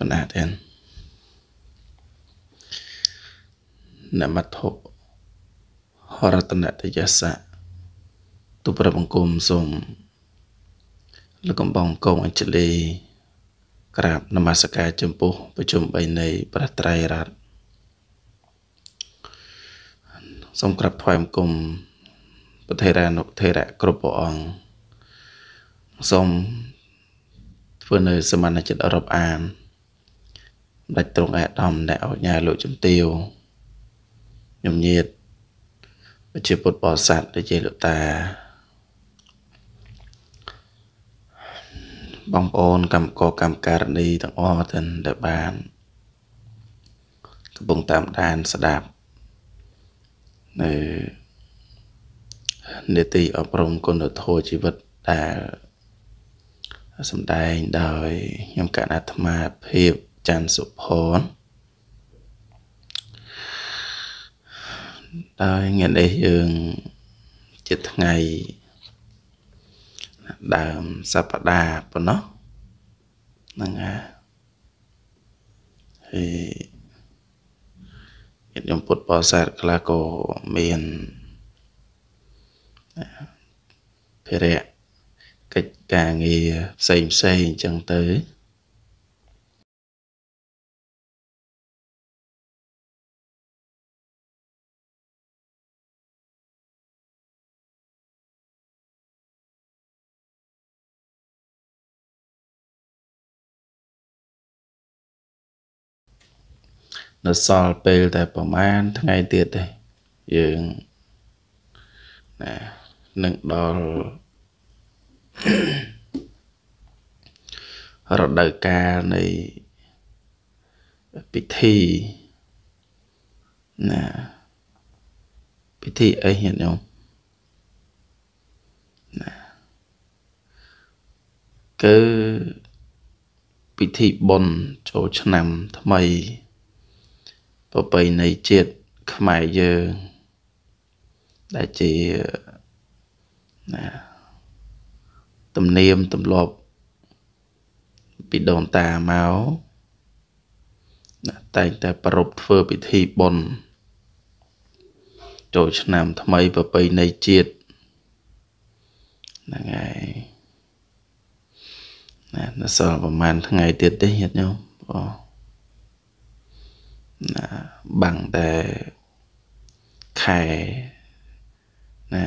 បណ្ដាទាំងនមត្ថុហរតនតយសៈទូប្រាប់បង្គំសូមលោកកំបងកងអញ្ជលីក្រាបនមស្ការចំពោះប្រជុំ3នៃព្រះត្រៃរតសូមក្រាបថ្វាយបង្គំប្រធេរានុធេរៈគ្រប់ព្រះអង្គសូមធ្វើនៅសមាជិកអរ៉ុបអានម្ដេចទ្រង់អាដាមអ្នកអោញាលោកជំទាវញញៀតជាពុទ្ធបរិស័ទដូចជាលោកតា បងប្អូនកម្មកកម្មការនីទាំងអស់ទាំងដែលបានកំពុងតាមដានស្ដាប់នៅនេតិអប់រំគុណធម៌ជីវិតដែលសម្ដែងដោយខ្ញុំកណ្ដាអាត្មាភាពច័ន្ទសុផនដោយថ្ងៃនេះយើងជាថ្ងៃដើមសប្តាហ៍ប៉ុណ្ណោះហ្នឹងហើយហើយញាតិញោមពុទ្ធបរិស័ទខ្លះក៏មានភារៈកិច្ចការងារផ្សេងផ្សេងអញ្ចឹងទៅនៅសល់ពេលតែប្រហែលថ្ងៃទៀតទេ យើងណានឹងដល់រដូវកាលនៃពិធីណាពិធីអីញាតិញោមណាគឺពិធីបុណ្យចូលឆ្នាំថ្មីប្រពៃណីជាតិខ្មែរយើងដែលជាណាទំនៀមទម្លាប់ពីដូនតាមកណាតែងតែប្រពធ្វើពិធីបុណ្យចូលឆ្នាំថ្មីប្រពៃណីជាតិហ្នឹងហើយណានៅសល់ប្រហែលថ្ងៃទៀតទេញាតិញោមបងណាបាំងតែខែណា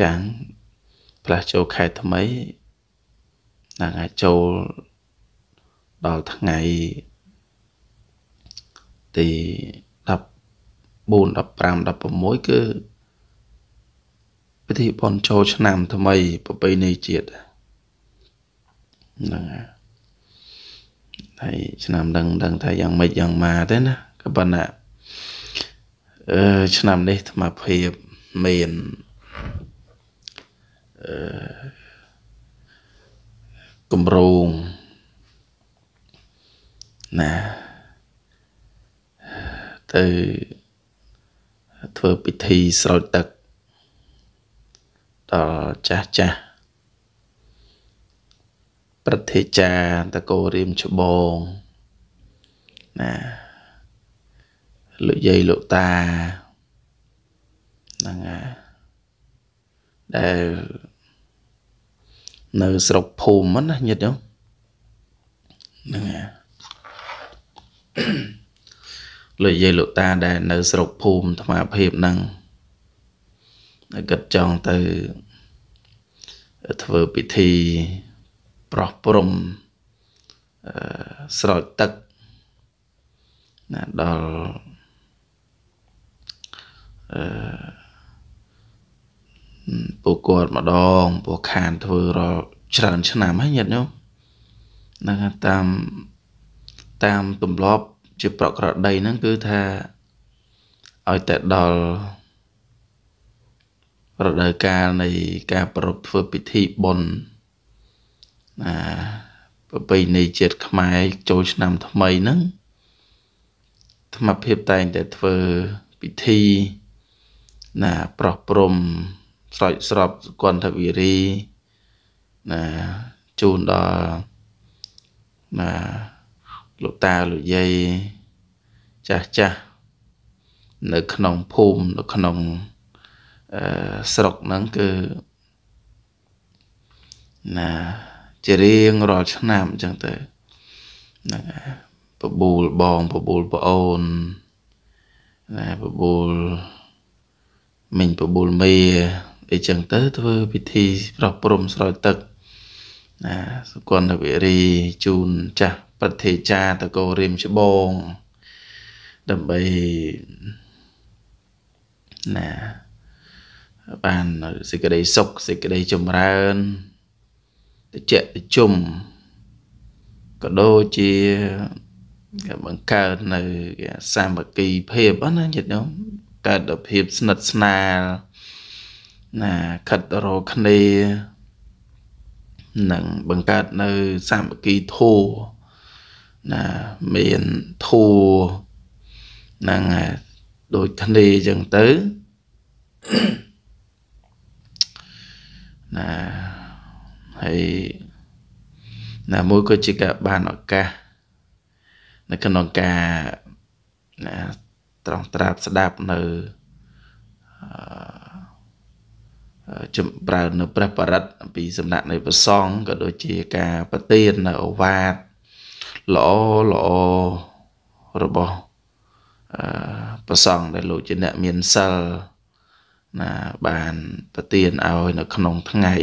ចាំងផ្លាស់ចូលខែថ្មីណាអាចចូលដល់ថ្ងៃ ទី14 15 16គឺពិធីបុណ្យចូលឆ្នាំថ្មីប្រពៃណីជាតិហ្នឹងហើយហើយឆ្នាំដឹងដឹងថាយ៉ាងម៉េចយ៉ាងម៉ាទេណាក៏ប៉ុន្តែអឺឆ្នាំនេះអាត្មាភាពមានអឺគម្រោងណាទៅធ្វើពិធីស្រោចទឹកដល់ចាស់ចាស់ប្រតិចាតកោរៀមច្បងណាលោកយាយលោកតាហ្នឹងហើយដែលនៅ ស្រុកភូមិហ្នឹងណាញាតិញោមហ្នឹងហើយលោកយាយលោកតាដែលនៅស្រុកភូមិអាត្មាភាពហ្នឹងគាត់ចង់ទៅធ្វើពិធីប្រោះព្រំអឺស្រោចទឹកណាដល់អឺពួកគាត់ម្ដងពួកខានធ្វើរាល់ច្រើនឆ្នាំហើយញាតិញោមហ្នឹងតាមតាមទម្លាប់ជាប្រក្រតីហ្នឹងគឺថាឲ្យតែដល់រដូវកាលនៃការប្រពធ្វើពិធីបុណ្យណាប្រពៃណីជាតិខ្មែរចូលឆ្នាំថ្មីហ្នឹងធម្មភាពតែងតែធ្វើពិធី ណាប្រោះព្រំស្រោចស្រពសុគន្ធវិរី ណាជូនដល់ណាលោកតាលោកយាយចាស់ចាស់នៅក្នុងភូមិនៅក្នុងអឺស្រុកហ្នឹងគឺណាជារៀងរាល់ឆ្នាំអញ្ចឹងទៅហ្នឹងបបួលបងបបួលប្អូនណាបបួលមិញបបួលមេអីចឹងទៅធ្វើពិធីប្រោះព្រំស្រោចទឹក ណាសុគន្ធវិរីជូន ចាស់ប្រតិចាតកោរៀមច្បងដើម្បីណា បានសេចក្តីសុខសេចក្តីចម្រើនតិចតិជុំក៏ដូចជាបង្កើតនៅសាមគ្គីភាពណាញាតិញោមកើតដល់ភាពស្និទ្ធស្នាលណាខិតរកគ្នានឹងបង្កើតនៅសាមគ្គីធូណាមានធូនឹងដូចគ្នាអញ្ចឹងទៅណាហើយណាមួយក៏ជាការបានឱកាសនៅក្នុងការណាត្រង់ត្រាប់ស្ដាប់នៅចំប្រើនៅព្រះបរិត្តពីសំណាក់នៃព្រះសង្ឃក៏ដូចជាការប្រទាននៅអវាទល្អល្អរបស់អឺព្រះសង្ឃដែលលោកជាអ្នកមានសិលណាបានប្រទានឲ្យនៅក្នុងថ្ងៃ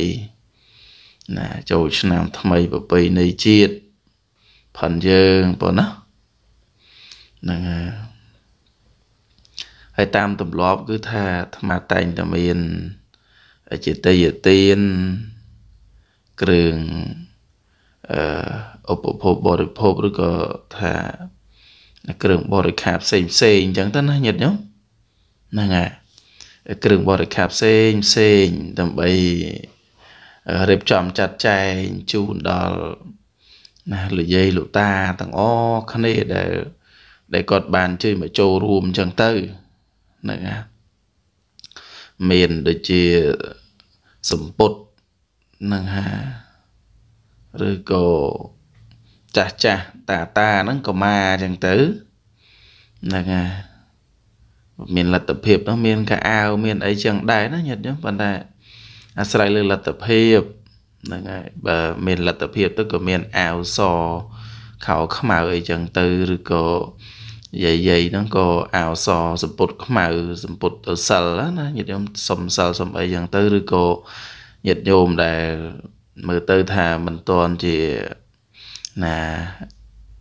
ណាចូលឆ្នាំថ្មីប្រពៃណីជាតិផាន់យើងប៉ុណ្ណាហ្នឹងហើយហើយតាមទម្លាប់គឺថាអាត្មាតែងតែមានចេតយទាន គ្រឿងអឺឧបភោគបរិភោគឬក៏ថាគ្រឿងបរិខាផ្សេងផ្សេងអញ្ចឹងទៅណាញាតិញោមហ្នឹងហើយគ្រឿងបរិខាផ្សេងផ្សេងដើម្បីរៀបចំចាត់ចែងជូនដល់ណាលោកយាយលោកតាទាំងអស់គ្នាដែលដែលគាត់បានជួយមកចូលរួមអញ្ចឹងទៅហ្នឹងណាមានដូចជាសម្ពុតហ្នឹងហាឬក៏ចាស់ចាស់តាតាហ្នឹងក៏មកអញ្ចឹងទៅហ្នឹងហើយមានលទ្ធភាពហ្នឹងមានកៅអាវមានអីចឹងដែរណាញាតិញោមប៉ុន្តែអាស្រ័យលើលទ្ធភាពហ្នឹងហើយបើមានលទ្ធភាព ទៅក៏មានអាវសខោខ្មៅអីចឹងទៅឬក៏យាយយាយហ្នឹងក៏អាវសសម្ពុតខ្មៅសម្ពុតទៅសិលណាញាតិញោមសុំសិលសុំអីចឹងទៅឬក៏ញាតិញោមដែល មើលទៅថាមិនតន់ជាណា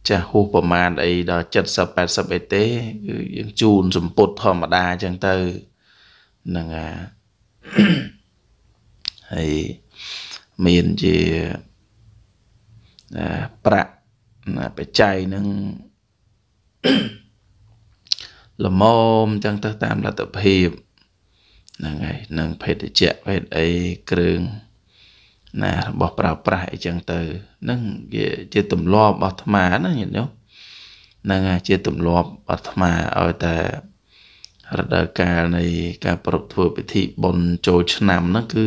ចាស់ហួសប្រមាណអីដល់70 80អីទេគឺយើងជូនសម្ពុតធម្មតាចឹងទៅហ្នឹងអាហើយមានជាប្រាក់បច្ច័យនឹងល្មមចឹងទៅតាមលទ្ធភាពហ្នឹងហើយនឹងភេទជ្ជៈភេទអីគ្រឿងណា របស់ប្រើប្រាស់អីចឹងទៅហ្នឹងវាជាទម្លាប់របស់អាត្មាណាញាតិញោមហ្នឹងហើយជាទម្លាប់អាត្មាឲ្យតែ រដូវកាលនៃការប្រពធ្វើពិធីបុណ្យចូលឆ្នាំហ្នឹងគឺ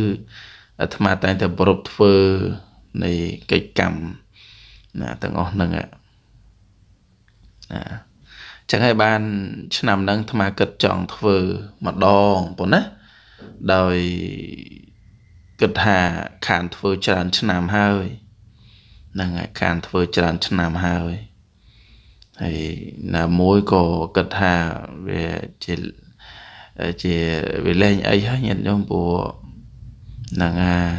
អាត្មាតែងតែប្រពធ្វើនៃកិច្ចកម្មណាទាំងអស់ហ្នឹងណាចឹងហើយបាន ឆ្នាំហ្នឹងអាត្មាគិតចង់ ធ្វើម្ដងប៉ុណ្ណាដោយគិតថាខានធ្វើច្រើនឆ្នាំហើយហ្នឹងហើយខានធ្វើច្រើនឆ្នាំហើយហើយណាមួយក៏គិតថាវាជាជាវាលែងអីហើយញាតិញោមព្រោះហ្នឹងហើយ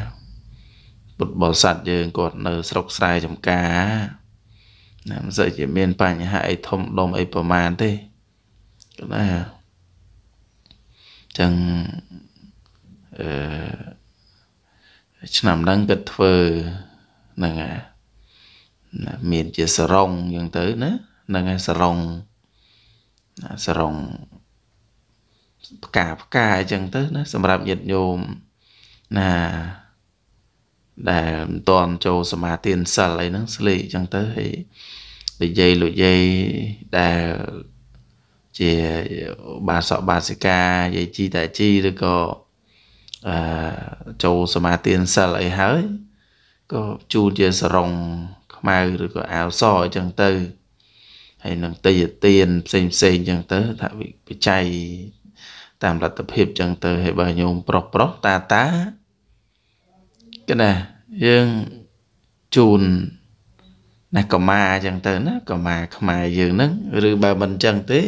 ពុទ្ធបរិស័ទយើងគាត់នៅស្រុកស្រែចំការណាមិនសូវជាមានបញ្ហាអីធំដុំអីប្រមាណទេគាត់ណាចឹងអឺឆ្នាំហ្នឹងគាត់ធ្វើហ្នឹងហើយមានជាសរងអញ្ចឹងទៅណាហ្នឹងហើយសរងសរងផ្កាផ្កាអញ្ចឹងទៅណាសម្រាប់ញាតិញោមណាដែលមិនតន់ចូលសមាទានសិលអីហ្នឹងស្លេកអញ្ចឹងទៅហើយនិយាយលោកយាយដែលជាបាសកបាសិកាយាយជីតាជីឬក៏អឺចូលសមាទានសិលអីហើយក៏ជូនជាសរងខ្មៅឬក៏អាវសអញ្ចឹងទៅហើយនឹងតេយទានផ្សេងផ្សេងអញ្ចឹងទៅថាវិច័យតាមលទ្ធភាពចឹងទៅ ហើយបើញោមប្រុសប្រុសតាតាគណាយើងជូនណាកម៉ាចឹងទៅណាកម៉ាខ្មែរយើងហ្នឹងឬបើមិនចឹងទេ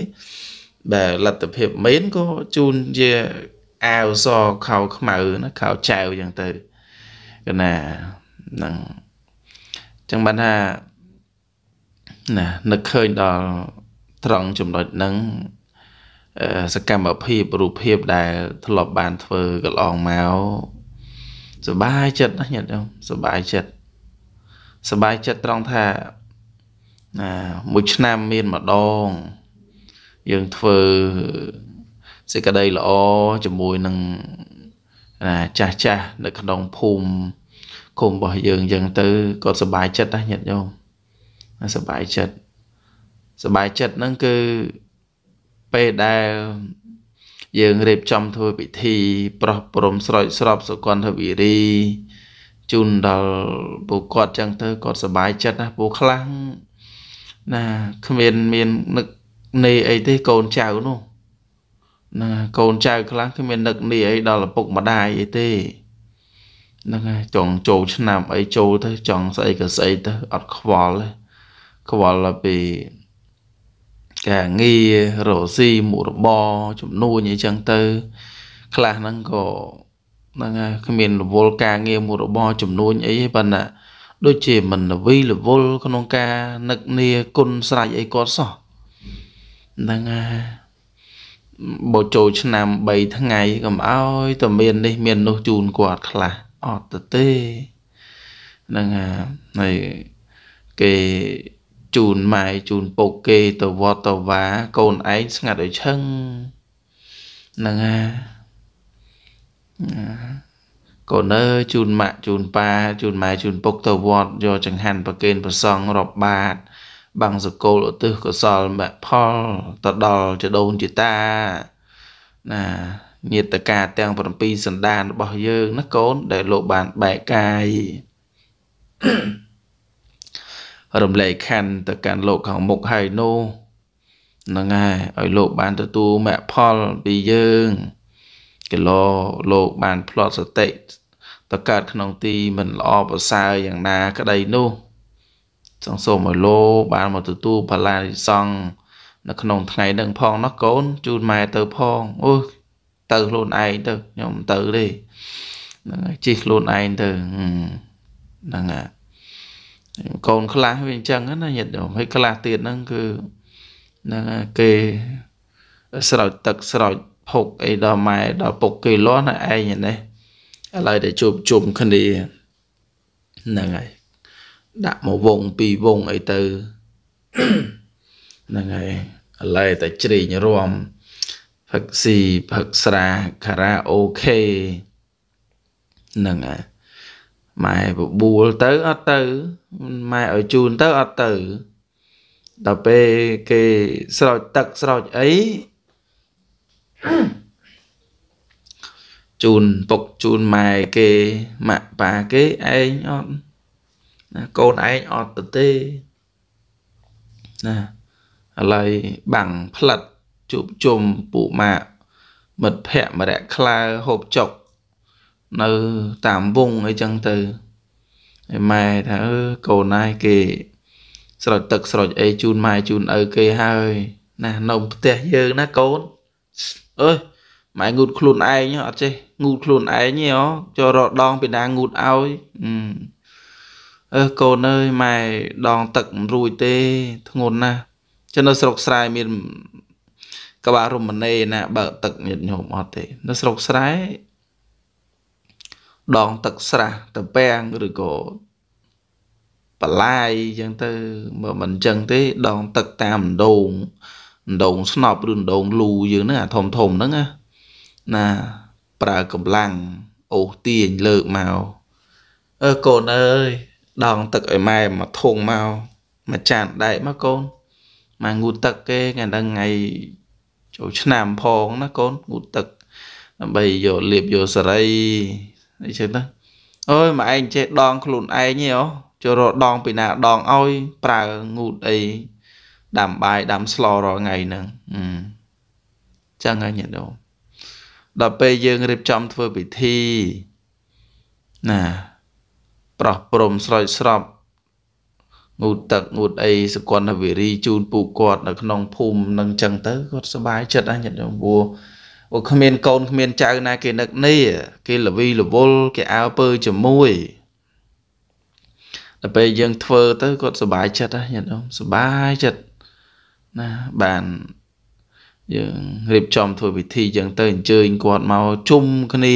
បើលទ្ធភាពមែនក៏ជូនជាអាវសខៅខ្មៅណាខៅចៅចឹងទៅគណាហ្នឹងចឹងបានថាណានឹកឃើញដល់ត្រង់ចំណុចហ្នឹងសកម្មភាពរូបភាពដែលធ្លាប់បានធ្វើកន្លងមកសบายចិត្តណាស់ញាតិខ្ញុំសบายចិត្តសบายចិត្តត្រង់ថាណាមួយឆ្នាំមានម្ដងយើងធ្វើសេចក្តីល្អជាមួយនឹងណាចាស់ចាស់ នៅ ក្នុងភូមិឃុំរបស់យើងអញ្ចឹងទៅក៏សบายចិត្តណាស់ញាតិញោមសบายចិត្តសบายចិត្តហ្នឹងគឺពេលដែលយើងរៀបចំធ្វើពិធី ប្រោះព្រំស្រោចស្រពសុគន្ធវិរី ជូនដល់ពួកគាត់ចឹងទៅគាត់សប្បាយចិត្តណាពួកខ្លាំងណាគ្មានមាននឹកនៃអីទេកូនចៅនោះណាកូនចៅខ្លះគ្មាននឹកនីអីដល់ឪពុកម្ដាយអីទេហ្នឹងហើយចង់ចូលឆ្នាំអីចូលទៅចង់ស្អីក៏ស្អីទៅអត់ខ្វល់ខ្វល់ពីការងាររកស៊ីមុខរបរជំនួញអីចឹងទៅ ខ្លះហ្នឹងក៏ហ្នឹងហើយគ្មានរវល់ការងារមុខរបរជំនួញអីទេប៉ុន្តែដូចជាមិនវិលវល់ក្នុងការនឹកនាគុណស្រេចអីគាត់សោះហ្នឹងហើយបើចូលឆ្នាំ3ថ្ងៃកុំអោយតែមាននេះមាននោះជូនគាត់ខ្លះអត់ទៅទេហ្នឹងហើយហើយគេជូនម៉ែជូនពុកគេទៅវត្តទៅវា កូនឯងស្ងាត់ឲ្យឈឹងហ្នឹងហើយកូនអើយជូនម៉ាក់ជូនប៉ាជូនម៉ែជូនពុកទៅវត្តយកចង្ហាន់ប្រគេនប្រសង់រាប់បាតបាំងសកលឧទ្ទិសកុសលមផលទៅដល់ចដូនចតាណាញាតិកាទាំង7សន្តានរបស់យើងណាកូនដែលលោកបានបែកកាយ Mm-hmm. រំលែកខណ្ឌទៅកាន់លោកខាងមុខហើយនោះហ្នឹងហើយឲ្យលោកបានទទួលមគ្គផលពីយើងគីឡូលោកបានផ្លត់សតិតកើតក្នុងទីមិនល្អប្រសើរយ៉ាងណាក្តីនោះសង្សូមឲ្យលោកបានមកទទួលផលានិសង្ឃនៅក្នុងថ្ងៃនឹងផងណោះកូន ជូនម៉ែទៅផងអូទៅខ្លួនឯងទៅខ្ញុំទៅទេហ្នឹងហើយជិះខ្លួនឯងទៅហ្នឹងហើយកូនខ្លះវាអញ្ចឹងណាញាតិញោមហើយខ្លះទៀតហ្នឹងគឺហ្នឹងគេស្រោចទឹកស្រោចភុកអីដល់ម៉ែដល់ពុកគេលាស់ណាឯងនេះឥឡូវតែជួបជុំគ្នាហ្នឹងហើយដាក់មកវងពីរវងអីទៅហ្នឹងហើយឥឡូវតែជ្រេងរំផឹកស៊ីផឹកស្រាខារ៉ាអូខេហ្នឹងហើយម៉ែបបួលទៅអត់ទៅម៉ែឲ្យជូនទៅអត់ទៅដល់ពេលគេស្រោចទឹកស្រោចអីជូនពុកជូនម៉ែគេម៉ាក់ប៉ាគេឯងអត់ណាកូនឯងអត់ទៅទេណាឥឡូវបាំងផ្លិតជប់ជុំពួកម៉ាក់មិត្តភ័ក្ដិមរៈខ្លើហូបចុកនៅតាមវងអីចឹងទៅឯម៉ែថាអឺកូនឯងគេស្រោចទឹកស្រោចអីជូនម៉ែជូនឪគេហើយ ណានៅផ្ទះយើងណាកូនអើយម៉ែងូតខ្លួនឯងអត់ចេះងូតខ្លួនឯងហ៎ចូលរកដងពីណាងូតឲ្យអឺកូនអើយម៉ែដងទឹកមិនរួចទេធ្ងន់ណាស់ចឹងនៅស្រុកស្រែមានក្បាលរមណីណាបើទឹកញាតញោមអត់ទេ នៅស្រុកស្រែដងទឹកស្រះតពាំងឬក៏បលាយអញ្ចឹងទៅបើមិនអញ្ចឹងទេដងទឹកតាមដងដងស្នប់ឬដងលូយើងហ្នឹងអាធំធំហ្នឹងណាប្រើកម្លាំងអូសទាញលើកមកអើកូនអើយដងទឹកឲ្យម៉ែមកធុងមកមកចានដែកមកកូនមកងូតទឹកគេថ្ងៃដល់ថ្ងៃចូលឆ្នាំផងណាកូនងូតទឹកដើម្បីយកលៀបយកសរីអីចឹងទៅអើយមកឯងចេះដងខ្លួនឯងហីអូចូលរកដងពីណាដងឲ្យប្រើងូតអីដាំបាយដាំស្លរាល់ថ្ងៃហ្នឹងចឹងហើយញាតិអូនដល់ពេលយើងរៀបចំធ្វើពិធីណា ប្រោះព្រំស្រោចស្រពងូតទឹកងូតអីសកលនវិរីជូនពូគាត់នៅក្នុងភូមិនឹងចឹងទៅគាត់សុបាយចិត្តហ្នឹងញាតិអូនព្រោះអូគ្មានកូនគ្មានចៅណាគេនឹកនេះគេលវីលវល់គេអើពើជាមួយដល់ពេលយើងធ្វើទៅគាត់សុបាយចិត្តហ្នឹងញាតិអូនសុបាយចិត្តណាបានយើងរៀបចំធ្វើពិធីយើងទៅអញ្ជើញគាត់មកជុំគ្នា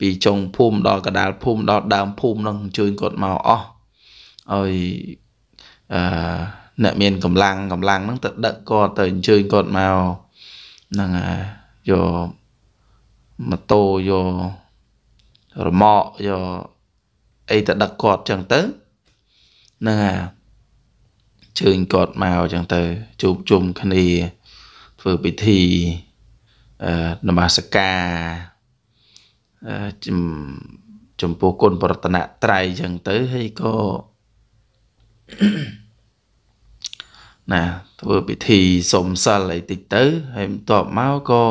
ពីចុងភូមិដល់កដាលភូមិដល់ដើមភូមិនឹងអញ្ជើញគាត់មកអស់ឲ្យអឺអ្នកមានកម្លាំងកម្លាំងហ្នឹងទៅដឹកគាត់ទៅអញ្ជើញគាត់មកហ្នឹងហើយយកម៉ូតូយករ៉ឺម៉កយកអីទៅដឹកគាត់ចឹងទៅហ្នឹងហើយជើញគាត់មកចឹងទៅជួបជុំគ្នាធ្វើពិធីអឺនមស្ការអឺចំពោះគុណប្រតនត្រ័យចឹងទៅហើយក៏ Mm-hmm. ណាធ្វើពិធីសុំសិលអីតិចទៅ ហើយបន្ទាប់មកក៏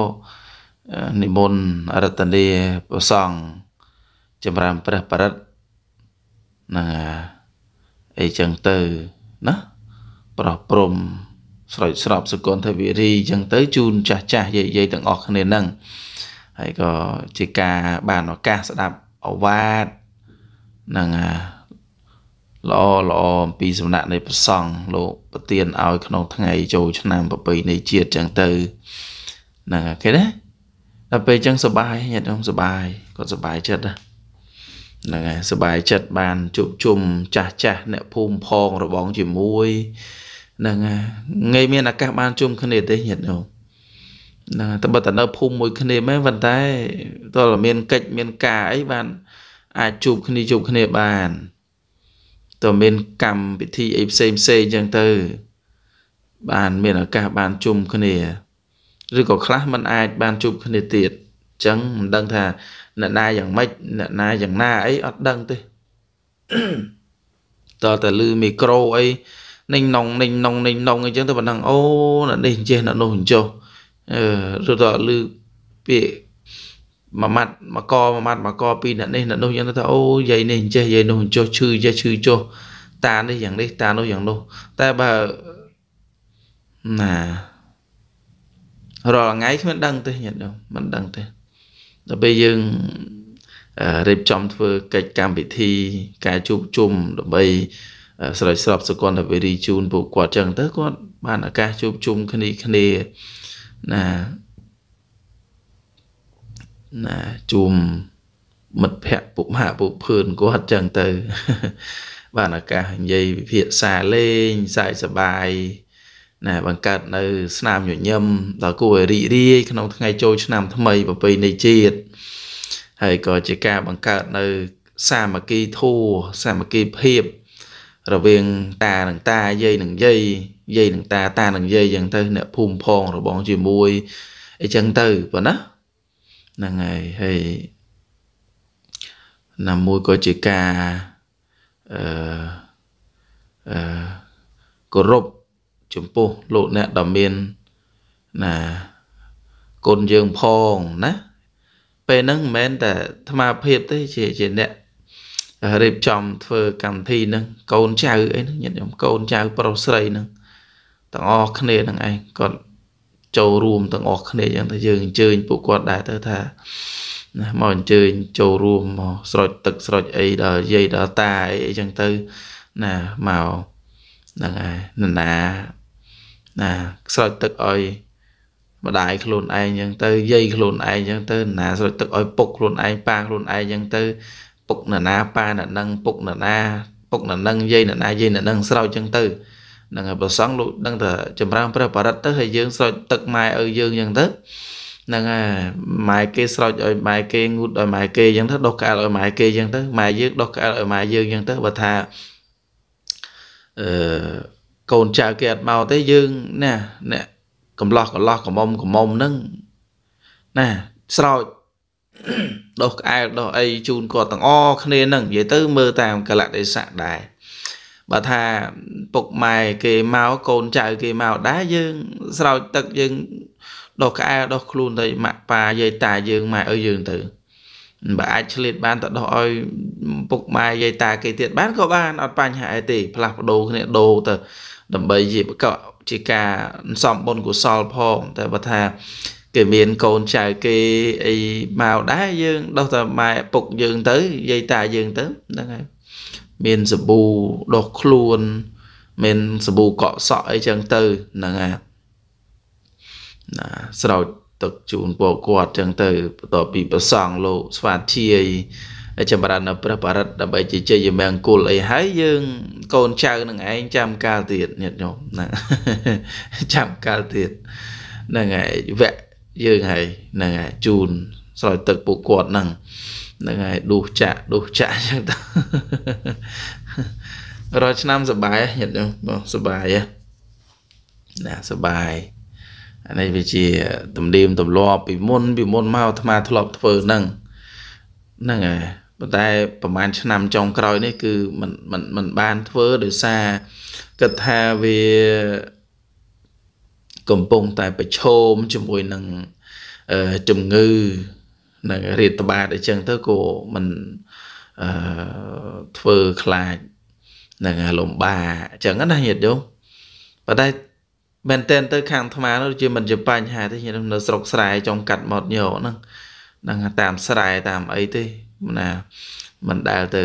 និមន្តរតនីប្រសង់ចម្រើនព្រះបរិទ្ធហ្នឹងអីចឹងទៅណាប្រោះព្រំស្រោចស្រពសកលធវិរីចឹងទៅជូនចាស់ចាស់យាយយាយទាំងអស់គ្នាហ្នឹងហើយក៏ជាការបានឱកាសស្ដាប់អវាទហ្នឹងហើយល្អល្អអំពីសំណាក់នៃប្រសង់លោកប្រទានឲ្យក្នុងថ្ងៃចូលឆ្នាំប្រពៃណីជាតិចឹងទៅហ្នឹងគេណាដល់ពេលចឹងសុបាយញាតិខ្ញុំសុបាយគាត់សុបាយចិត្តណាហ្នឹងហើយសុបាយចិត្តបានជួបជុំចាស់ចាស់អ្នកភូមិផងរបងជាមួយហ្នឹងហើយងាយមានឱកាសបានជុំគ្នាទេញាតិខ្ញុំណាតែបើតើនៅភូមិមួយគ្នាមែនប៉ុន្តែតើមានកិច្ចមានការអីបាន អាចជួបគ្នាជួបគ្នាបានតើមានកម្មវិធីអីផ្សេងផ្សេងចឹងទៅ បានមានឱកាសបានជុំគ្នាឬក៏ខ្លះมันអាចបានជួបគ្នាទៀតចឹងមិនដឹងថាអ្នកណាយ៉ាងម៉េចអ្នកណាយ៉ាងណាអីអត់ដឹងទេតើតើលឺមីក្រូអីនិញណងនិញណងនិញណងអីចឹងទៅបណ្ដឹងអូអ្នកនេះអញ្ចេះអ្នកនោះអញ្ចោះអឺឬតើលឺពាក្យមួយម៉ាត់មកកមួយម៉ាត់មកកពីអ្នកនេះអ្នកនោះយ៉ាងទៅអូយាយនេះអញ្ចេះយាយនោះអញ្ចោះឈឺចេះឈឺចុះតានេះយ៉ាងនេះតានោះយ៉ាងនោះតែបើណារាល់ថ្ងៃគ្មានដឹងទេញាតិញោមមិនដឹងទេដល់ពេលយើងរៀបចំធ្វើកិច្ចកម្មវិធីការជួបជុំដើម្បី ស្រោចស្រពសុគន្ធវេរីជូនពួកគាត់ចឹងទៅគាត់បានឱកាសជួបជុំគ្នាគ្នាណាណាជួមមិត្តភ័ក្តិពុកហាពុកភឿនគាត់ចឹងទៅ បានឱកាសនិយាយវិភាសាលេងសើចសប្បាយណាបង្កើតនៅ ស្នាមញញឹមដល់គួរឲ្យរីករាយក្នុងថ្ងៃចូលឆ្នាំ ថ្មីប្រពៃណីជាតិហើយក៏ជាការបង្កើតនៅសាមគ្គីធម៌សាមគ្គីភាព រវាងតានិងតាយាយនិងយាយយាយនិងតាតានិងយាយយ៉ាងទៅអ្នកភូមិផងរបងជាមួយអីចឹងទៅប៉ុណ្ណាហ្នឹងហើយហើយណាមួយក៏ជាការអឺអឺគោរពចំពោះលោកអ្នកដ៏មានណាគុណយើងផងណាពេលហ្នឹងមិនមែនតែអាមាភិបទេជាជាអ្នករៀបចំ ធ្វើកម្មវិធីហ្នឹង កូនចៅអីហ្នឹងញាតិខ្ញុំកូនចៅប្រុសស្រីហ្នឹងទាំងអស់គ្នាហ្នឹងឯងគាត់ចូលរួមទាំងអស់គ្នាអញ្ចឹងតែយើងអញ្ជើញពួកគាត់ដែរទៅថាណាមកអញ្ជើញចូលរួមមកស្រោចទឹកស្រោចអីដល់យាយដល់តាអីអញ្ចឹងទៅណាមកហ្នឹងហើយណាណាណាស្រោចទឹកឲ្យ ម្ដាយខ្លួនឯងអញ្ចឹងទៅយាយខ្លួនឯងអញ្ចឹងទៅ ណាស្រោចទឹកឲ្យពុកខ្លួនឯងប៉ាខ្លួនឯងអញ្ចឹងទៅពុកណាណាប៉ាណានឹងពុកណាណា ពុកណានឹងយាយណាណាយាយណានឹងស្រោចអញ្ចឹងទៅហ្នឹងហើយប្រសង់លោកដឹងថាចម្រើនព្រះបរិត្តទៅហើយយើងស្រោចទឹកម៉ែឪយើងអញ្ចឹងទៅហ្នឹងហើយម៉ែគេស្រោចឲ្យម៉ែគេងូតឲ្យម៉ែគេអញ្ចឹងទៅដោះក្អែលឲ្យម៉ែគេអញ្ចឹងទៅម៉ែយើងដោះក្អែលឲ្យម៉ែយើងអញ្ចឹងទៅបើថាអឺកូនចៅគេអត់មកទេយើងណាអ្នកកំឡោះកន្លោះកំមុំកំមុំហ្នឹងណាស្រោចដោះក្អែលដោះអីជូនគាត់ទាំងអគ្នាហ្នឹងនិយាយទៅមើលតាមកលៈទេសៈដែរបើថាពុកម៉ែគេមកកូនចៅគេមកដែរយើងស្រោចទឹកយើងដោះក្អែដោះខ្លួនទៅម៉ាក់ប៉ាយាយតាយើងម៉ែអើយយើងទៅបើអាចឆ្លៀតបានទៅដោះឲ្យពុកម៉ែយាយតាគេទៀតបានក៏បានអត់បញ្ហាអីទេផ្លាស់ប្ដូរគ្នាដូរទៅ ដើម្បីជាបកជាការសំបុណ្យកុសលផងតែបើថាគេមានកូនចៅគេអីមកដែរយើងដោះតែម៉ែពុកយើងទៅយាយតាយើងទៅហ្នឹងហើយមានសាប៊ូដុសខ្លួនមានសាប៊ូកក់សក់អីចឹងទៅហ្នឹងហើយណាស្រោចទឹកជូនពួកគាត់ចឹងទៅបន្ទាប់ពីប្រសង់លោកស្វាធ្យាយចម្រើននៅព្រះបរិត្តដើម្បីជាជ័យមង្គលអីហើយយើង កូនចៅនឹងឯងចាំកាលទៀតញាតិញោមណាចាំកាលទៀតហ្នឹងហើយវគ្គយើងហើយហ្នឹងហើយជូនស្រោចទឹកពួកគាត់ហ្នឹងហ្នឹងហើយដួសចាក់ដួសចាក់អញ្ចឹងទៅរាល់ឆ្នាំសបាយញាតិញោមបងសបាយណាសបាយអានេះវាជា ទំនៀមទម្លាប់ ពីមុនពីមុនមកអាត្មាធ្លាប់ធ្វើហ្នឹងហ្នឹងហើយប៉ុន្តែប្រហែលឆ្នាំចុងក្រោយនេះគឺมันมันมันបានធ្វើដោយសារគិតថាវា កំពុងតែប្រឈមជាមួយនឹងជំងឺនឹងរាតត្បាតអីចឹងទៅក៏មិនអឺធ្វើខ្លាចនឹងលំបាកអញ្ចឹងណាញាតិយោប៉ុន្តែមែនតែនទៅខាងអាត្មានោះជាមិនជាបញ្ហាទេញាតិនៅស្រុកស្រែចុងកាត់មកញោហ្នឹងហ្នឹងតាមស្រែតាមអីទេណាមិនដែលទៅ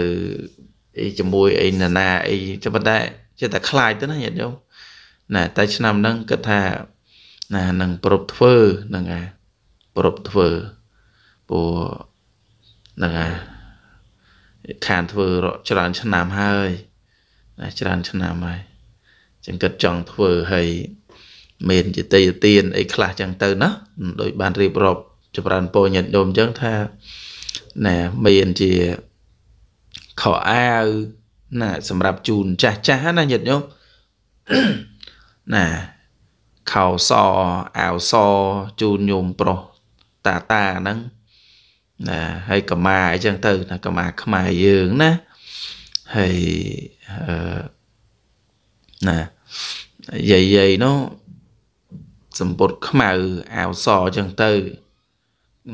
អីជាមួយអីណាណាអីតែប៉ុន្តែចិត្តតែខ្លាចទៅណាញាតិយោណាតែឆ្នាំហ្នឹងគិតថាណានឹងប្រົບធ្វើហ្នឹងឯងប្រົບធ្វើព្រោះហ្នឹងហើយខានធ្វើរកច្រើនឆ្នាំហើយណាច្រើនឆ្នាំហើយចឹងគិតចង់ធ្វើហើយមានចតិយទានអីខ្លះចឹងទៅណាដោយ បានរៀបរាប់ចម្រើនពរញាតិញោមចឹងថាណែមានជាខោអាវណាសម្រាប់ជូនចាស់ចាស់ណាញាតិញោមណាខោសអាវសជូនញោមប្រុសតាតាហ្នឹងណាហើយកម្មាអីចឹងទៅណាកម្មាខ្មែរយើងណាហើយអឺណាយាយយាយនោះសម្ពុតខ្មៅអាវសអចឹងទៅ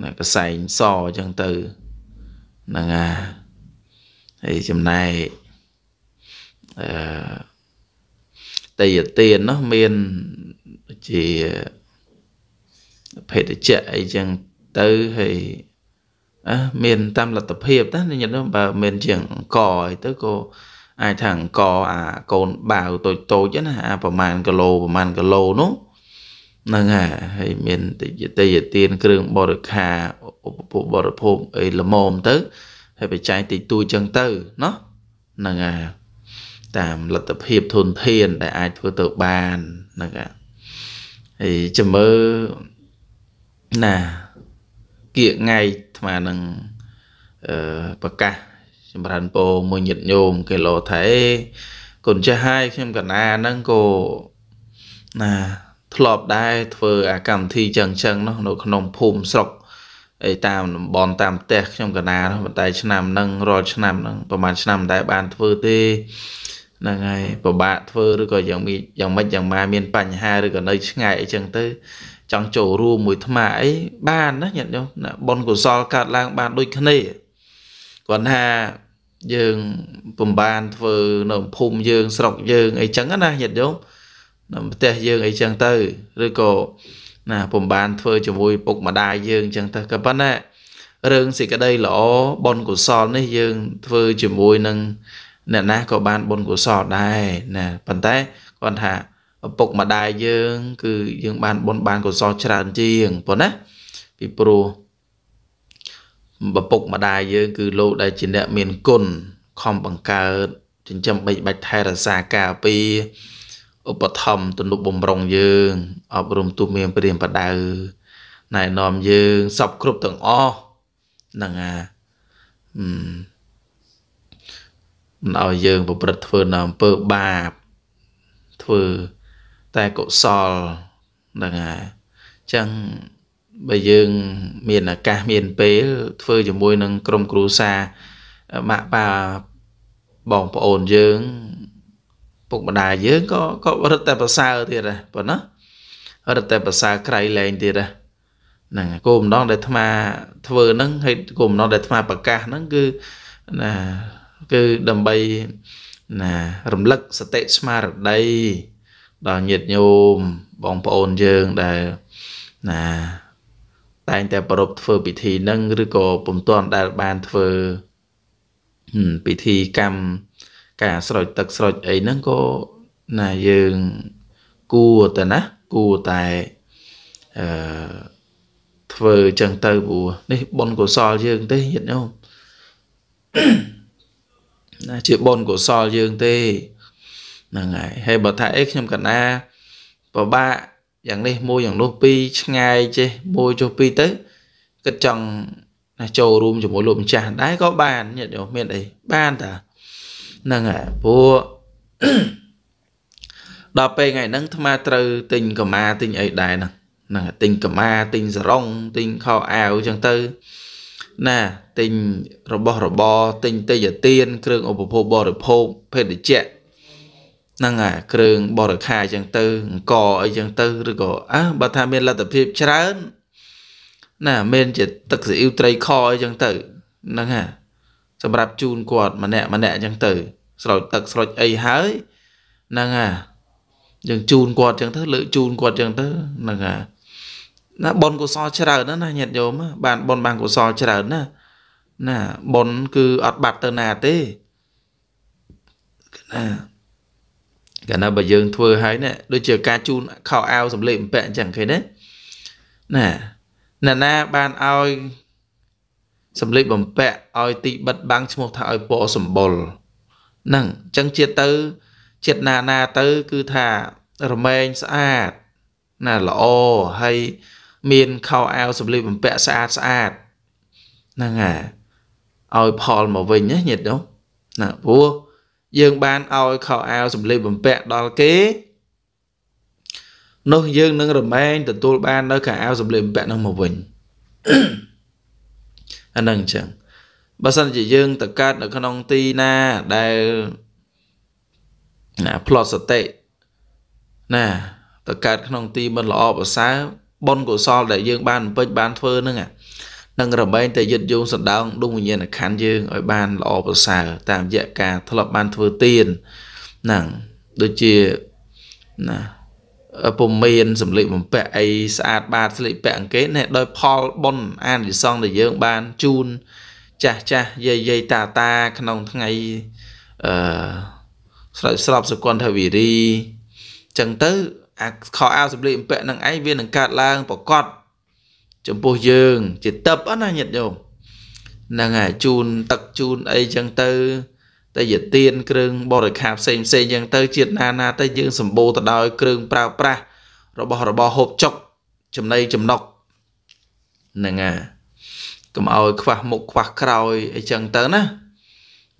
ណាកសែងសអចឹងទៅហ្នឹងហើយហើយចំណែកអឺតេយទាននោះមានជាភេទជ្ជៈអីចឹងទៅហើយអើមានតាមលទ្ធភាពតែញាតិបើមានជាងអង្គអីទៅក៏អាចថាអង្គអាកូនបាវតូចតូចណាអាប្រហែលគីឡូប្រហែលគីឡូនោះហ្នឹងហើយហើយមានតិយតិយទានគ្រឿងបរិខាឧបភោគបរិភោគអីល្មមទៅ ហើយបច្ច័យតិចតួចឹងទៅណោះហ្នឹងហើយតាមលទ្ធភាពធនធាន ដែលអាចធ្វើទៅបានហ្នឹងហើយហើយចាំមើលណាគៀកថ្ងៃអាត្មានឹងអឺប្រកាសចម្រើនពរមួយញាតញោមគេលោថាអេគុណចាស់ហើយខ្ញុំកណាហ្នឹងក៏ណាធ្លាប់ដែរធ្វើអាកម្មវិធីចឹងចឹងនោះនៅក្នុងភូមិស្រុកអីតាមតំបន់តាមផ្ទះខ្ញុំកណានោះប៉ុន្តែ ឆ្នាំហ្នឹងរាល់ឆ្នាំហ្នឹងប្រហែលឆ្នាំដែរបានធ្វើទេហ្នឹងហើយពិបាកធ្វើឬក៏យ៉ាងមីយ៉ាងម៉េចយ៉ាងម៉ាមាន បញ្ហាឬក៏នៅឆ្ងាយអីចឹងទៅចង់ចូលរួមមួយថ្មអីបានណាញាតិញោមណាបុណ្យកុសលកើតឡើងបានដូចគ្នាគាត់ថាយើងពំបានធ្វើនៅភូមិយើង ស្រុកយើងអីចឹងណាញាតិញោមនៅផ្ទះយើងអីចឹងទៅឬក៏ណាពំបានធ្វើជាមួយពុកម្ដាយយើងចឹងទៅក៏ប៉ុន្តែរឿងសេចក្តីល្អបុណ្យកុសលនេះយើងធ្វើជាមួយនឹងអ្នកណាក៏បានបុណ្យកុសលដែរណាប៉ុន្តែគាត់ថាឪពុកម្ដាយយើងគឺយើងបានបុណ្យបានកុសលច្រើនជាងប៉ុណ្ណាពីព្រោះឪពុកម្ដាយយើង គឺលោកដែលជាអ្នកមានគុណខំបង្កើតចិញ្ចឹមបីបាច់ថែរក្សាការពារឧបត្ថម្ភទំនុកបំរុងយើងអប់រំទូមានព្រានបដៅណែនាំយើងសពគ្រប់ទាំងអស់ហ្នឹងអាមិនឲ្យយើងប្រព្រឹត្តធ្វើនៅអំពើបាបធ្វើតែកុសលហ្នឹងហើយអញ្ចឹងបើយើង មានឱកាសមានពេល ធ្វើជាមួយនឹងក្រុមគ្រួសារម៉ាក់ប៉ាបងប្អូនយើងពុកម្ដាយយើងក៏ក៏រឹតតែប្រសើរទៀតដែរប៉ុណ្ណារឹតតែប្រសើរក្រៃលែងទៀតដែរហ្នឹងគោម្ដង ដែលអាត្មា ធ្វើហ្នឹងហើយគោម្ដងដែលអាត្មាប្រកាសហ្នឹងគឺណាគឺដើម្បីណារំលឹកសតិស្មារតីដល់ញាតិញោមបងប្អូនយើងដែលណាតែងតែប្រពធ្វើពិធីនឹងឬក៏ពុំទាន់ដែលបានធ្វើពិធីកម្មការស្រោចទឹកស្រោចអីហ្នឹងក៏ណាយើងគួរតែណាគួរតែអឺធ្វើចឹងទៅព្រោះនេះបុណ្យកុសលយើងទេញាតិញោមណាជាបុណ្យកុសលយើងទេហ្នឹងហើយហើយបើថាអីខ្ញុំកណាពិបាកយ៉ាងនេះមួយយ៉ាងនោះពីរឆ្ងាយចេះមួយចុះពីរទៅគិតចង់ណាចូលរួមជាមួយលោកម្ចាស់ដែរក៏បានញាតិញោមមានអីបានតាហ្នឹងហើយព្រោះដល់ពេលថ្ងៃហ្នឹងអាត្រូវទិញកម៉ាទិញអីដែរហ្នឹងហ្នឹងទិញកម៉ាទិញសរងទិញខោអាវចឹងទៅណាទិញរបស់របរទិញទេយទានគ្រឿងឧបភោគបរិភោគភេទជ្ជៈហ្នឹងហើយគ្រឿងបរិខាអញ្ចឹងទៅអង្គអីចឹងទៅឬក៏អើបើថាមានលទ្ធភាពច្រើនណាមានជាទឹកស៊ីអ៊ីវត្រីខអីចឹងទៅហ្នឹងហើយសម្រាប់ជូនគាត់ម្នាក់ម្នាក់អញ្ចឹងទៅ ស្រោចទឹកស្រោចអីហើយហ្នឹងហើយយើងជូនគាត់ចឹងទៅលើកជូនគាត់ចឹងទៅហ្នឹងហើយណាប៉ុនកុសលច្រើនណាណាញាតិញោមបានប៉ុនបានកុសលច្រើនណាណាប៉ុនគឺអត់បាត់ទៅណាទេណាកាលណាបើយើងធ្វើហើយណាដូចជាការជូនខោអាវសម្លៀកបំពាក់អញ្ចឹងឃើញទេណាណាណាបានឲ្យសម្លៀកបំពាក់ឲ្យទីបិទបាំងឈ្មោះថាឲ្យពណ៌សម្បុរហ្នឹងអញ្ចឹងជាតិទៅចិត្តណាណាទៅគឺថារមែងស្អាតណាល្អហើយមានខោអាវសម្លៀកបំពាក់ស្អាតស្អាតហ្នឹងហើយឲ្យផលមកវិញណាញាតិនោះណាព្រោះយើងបានឲ្យខោអាវសម្លៀកបំពាក់ដល់គេនោះយើងនឹងរមែងទទួលបាន នៅខោអាវសម្លៀកបំពាក់នឹងមកវិញអានឹងអញ្ចឹងបើសិនជាយើងទៅកើតនៅ ក្នុងទីណាដែលណាផ្លត់សតិណាទៅកើតក្នុងទីមិនល្អប្រសើរបុណ្យកុសលដែលយើងបានពេចបានធ្វើនឹងអានិងរមែងតែយឹតយងសណ្ដោងដួងវិញ្ញាណខណ្ឌយើងឲ្យ បានល្អប្រសើរតាមរយៈការធ្លាប់បានធ្វើទានហ្នឹងដូចជាណាពុំមាន សម្លៀកបំពាក់អីស្អាតបាតស្លៀកពាក់អង្គេណែដោយផលបុណ្យអានិសង្សដែលយើងបានជូន ចាស់ចាស់យាយយាយតាតាក្នុងថ្ងៃអឺស្រោចស្រពសុគន្ធវិរីចឹងទៅអាខោអាវសម្លៀកបំពាក់នឹងឯងវានឹងកើតឡើងប្រកបចំពោះយើងជាតឹបអត់ណាញាតិញោមហ្នឹងហើយជូនទឹកជូនអីចឹងទៅ តែយាទៀនគ្រឿងបរិខាផ្សេងផ្សេងចឹងទៅជាតិណាណាទៅយើងសម្បូរទៅដោយគ្រឿងប្រើប្រាស់របស់របរហូបចុកចំណីចំណុកហ្នឹងហើយកុំឲ្យខ្វះមុខខ្វះក្រោយអីចឹងទៅណា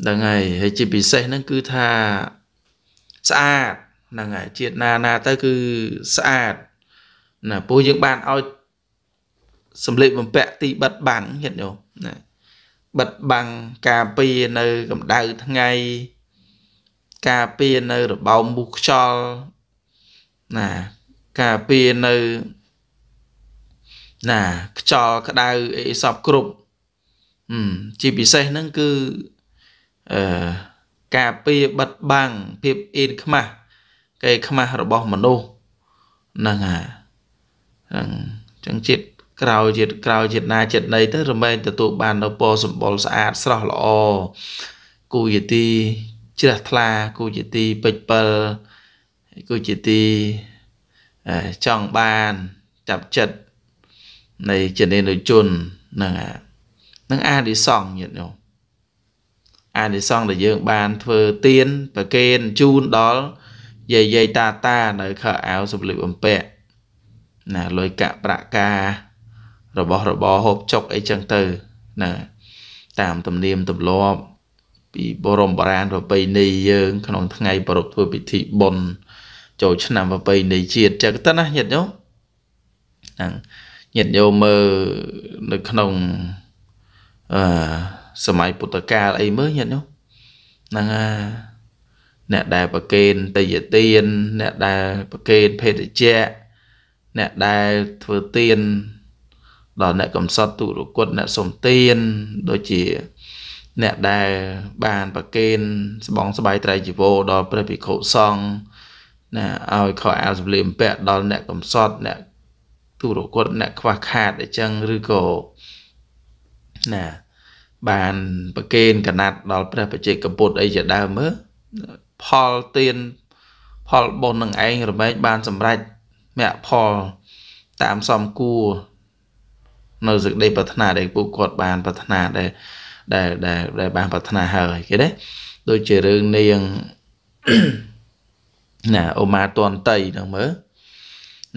ហ្នឹងហើយហើយជាពិសេសហ្នឹងគឺថាស្អាតហ្នឹងហើយជាតិណាណាទៅគឺស្អាតណាពូយើងបានឲ្យសម្លេចបំពាក់ទីបិទបាំងញាតិញោមណាបិទបាំងការពារនៅកម្ដៅថ្ងៃការពារនៅរបោមមូសខ្យល់ណាការពារនៅណាខ្យល់ក្ដៅអីសពគ្រប់ជាពិសេសហ្នឹងគឺអឺការពារបិទបាំងភាពអៀនខ្មាស់កេរខ្មាស់របស់មនុស្សហ្នឹងហើយហ្នឹងចឹងជាតិក្រោយជាតិក្រោយជាតិណាចិត្តណីទៅរមែងទទួលបាននៅពណ៌សម្បុរស្អាតស្រស់ល្អគូយទីជ្រះថ្លាគូយទីពេចពិលគូយទីចង់បានចាប់ចិត្តនៃជំនាញនុជនហ្នឹងហ្នឹងអានិសង្ឃញាតិញោមអានិសង្ឃដែលយើងបានធ្វើទៀនប្រគេនជូនដល់យាយយាយតាតានៅខោអាវសម្លៀកបំពាក់ណាលុយកាក់ប្រាក់ការរបស់របរហូបចុកអីចឹងទៅណាតាមទំនៀមទម្លាប់ពីបរមបរាណប្រពៃណីយើង ក្នុងថ្ងៃប្រពៃធ្វើពិធីបុណ្យចូលឆ្នាំប្រពៃណីជាតិចឹងទៅណាញាតិញោមហ្នឹងញាតិញោមមើលនៅក្នុងអឺសម័យពុទ្ធកាលអីមើលញាតិញោមហ្នឹងហើយអ្នកដែលប្រកេនតយទាន អ្នកដែលប្រកេនភេទជ្ជៈអ្នកដែលធ្វើទានដល់អ្នកកំសត់ទុរគុតអ្នកសុំទានដូចជា អ្នកដែលបានប្រគេន ស្បង់ស្បៃត្រៃជីវោដល់ព្រះភិក្ខុសង្ឃណាឲ្យខោអាវសម្លៀកបំពាក់ដល់អ្នកកំសត់អ្នកទុរគុតអ្នកខ្វះខាតអញ្ចឹងឬក៏ណាបានប្រគេនកណាត់ដល់ព្រះបច្ចេកពុទ្ធអីជាដើមមើលផលទានផលបុណ្យនឹងឯងរមែងបានសម្រេចមគ្គផលតាមសមគួរនៅសេចក្តីប្រាថ្នាដែលពួកគាត់បានប្រាថ្នាដែលដែលដែលដែលបានប្រាថ្នាហើយគេណាដូចជារឿងនាងណាអូម៉ាតនតៃហ្នឹងមើល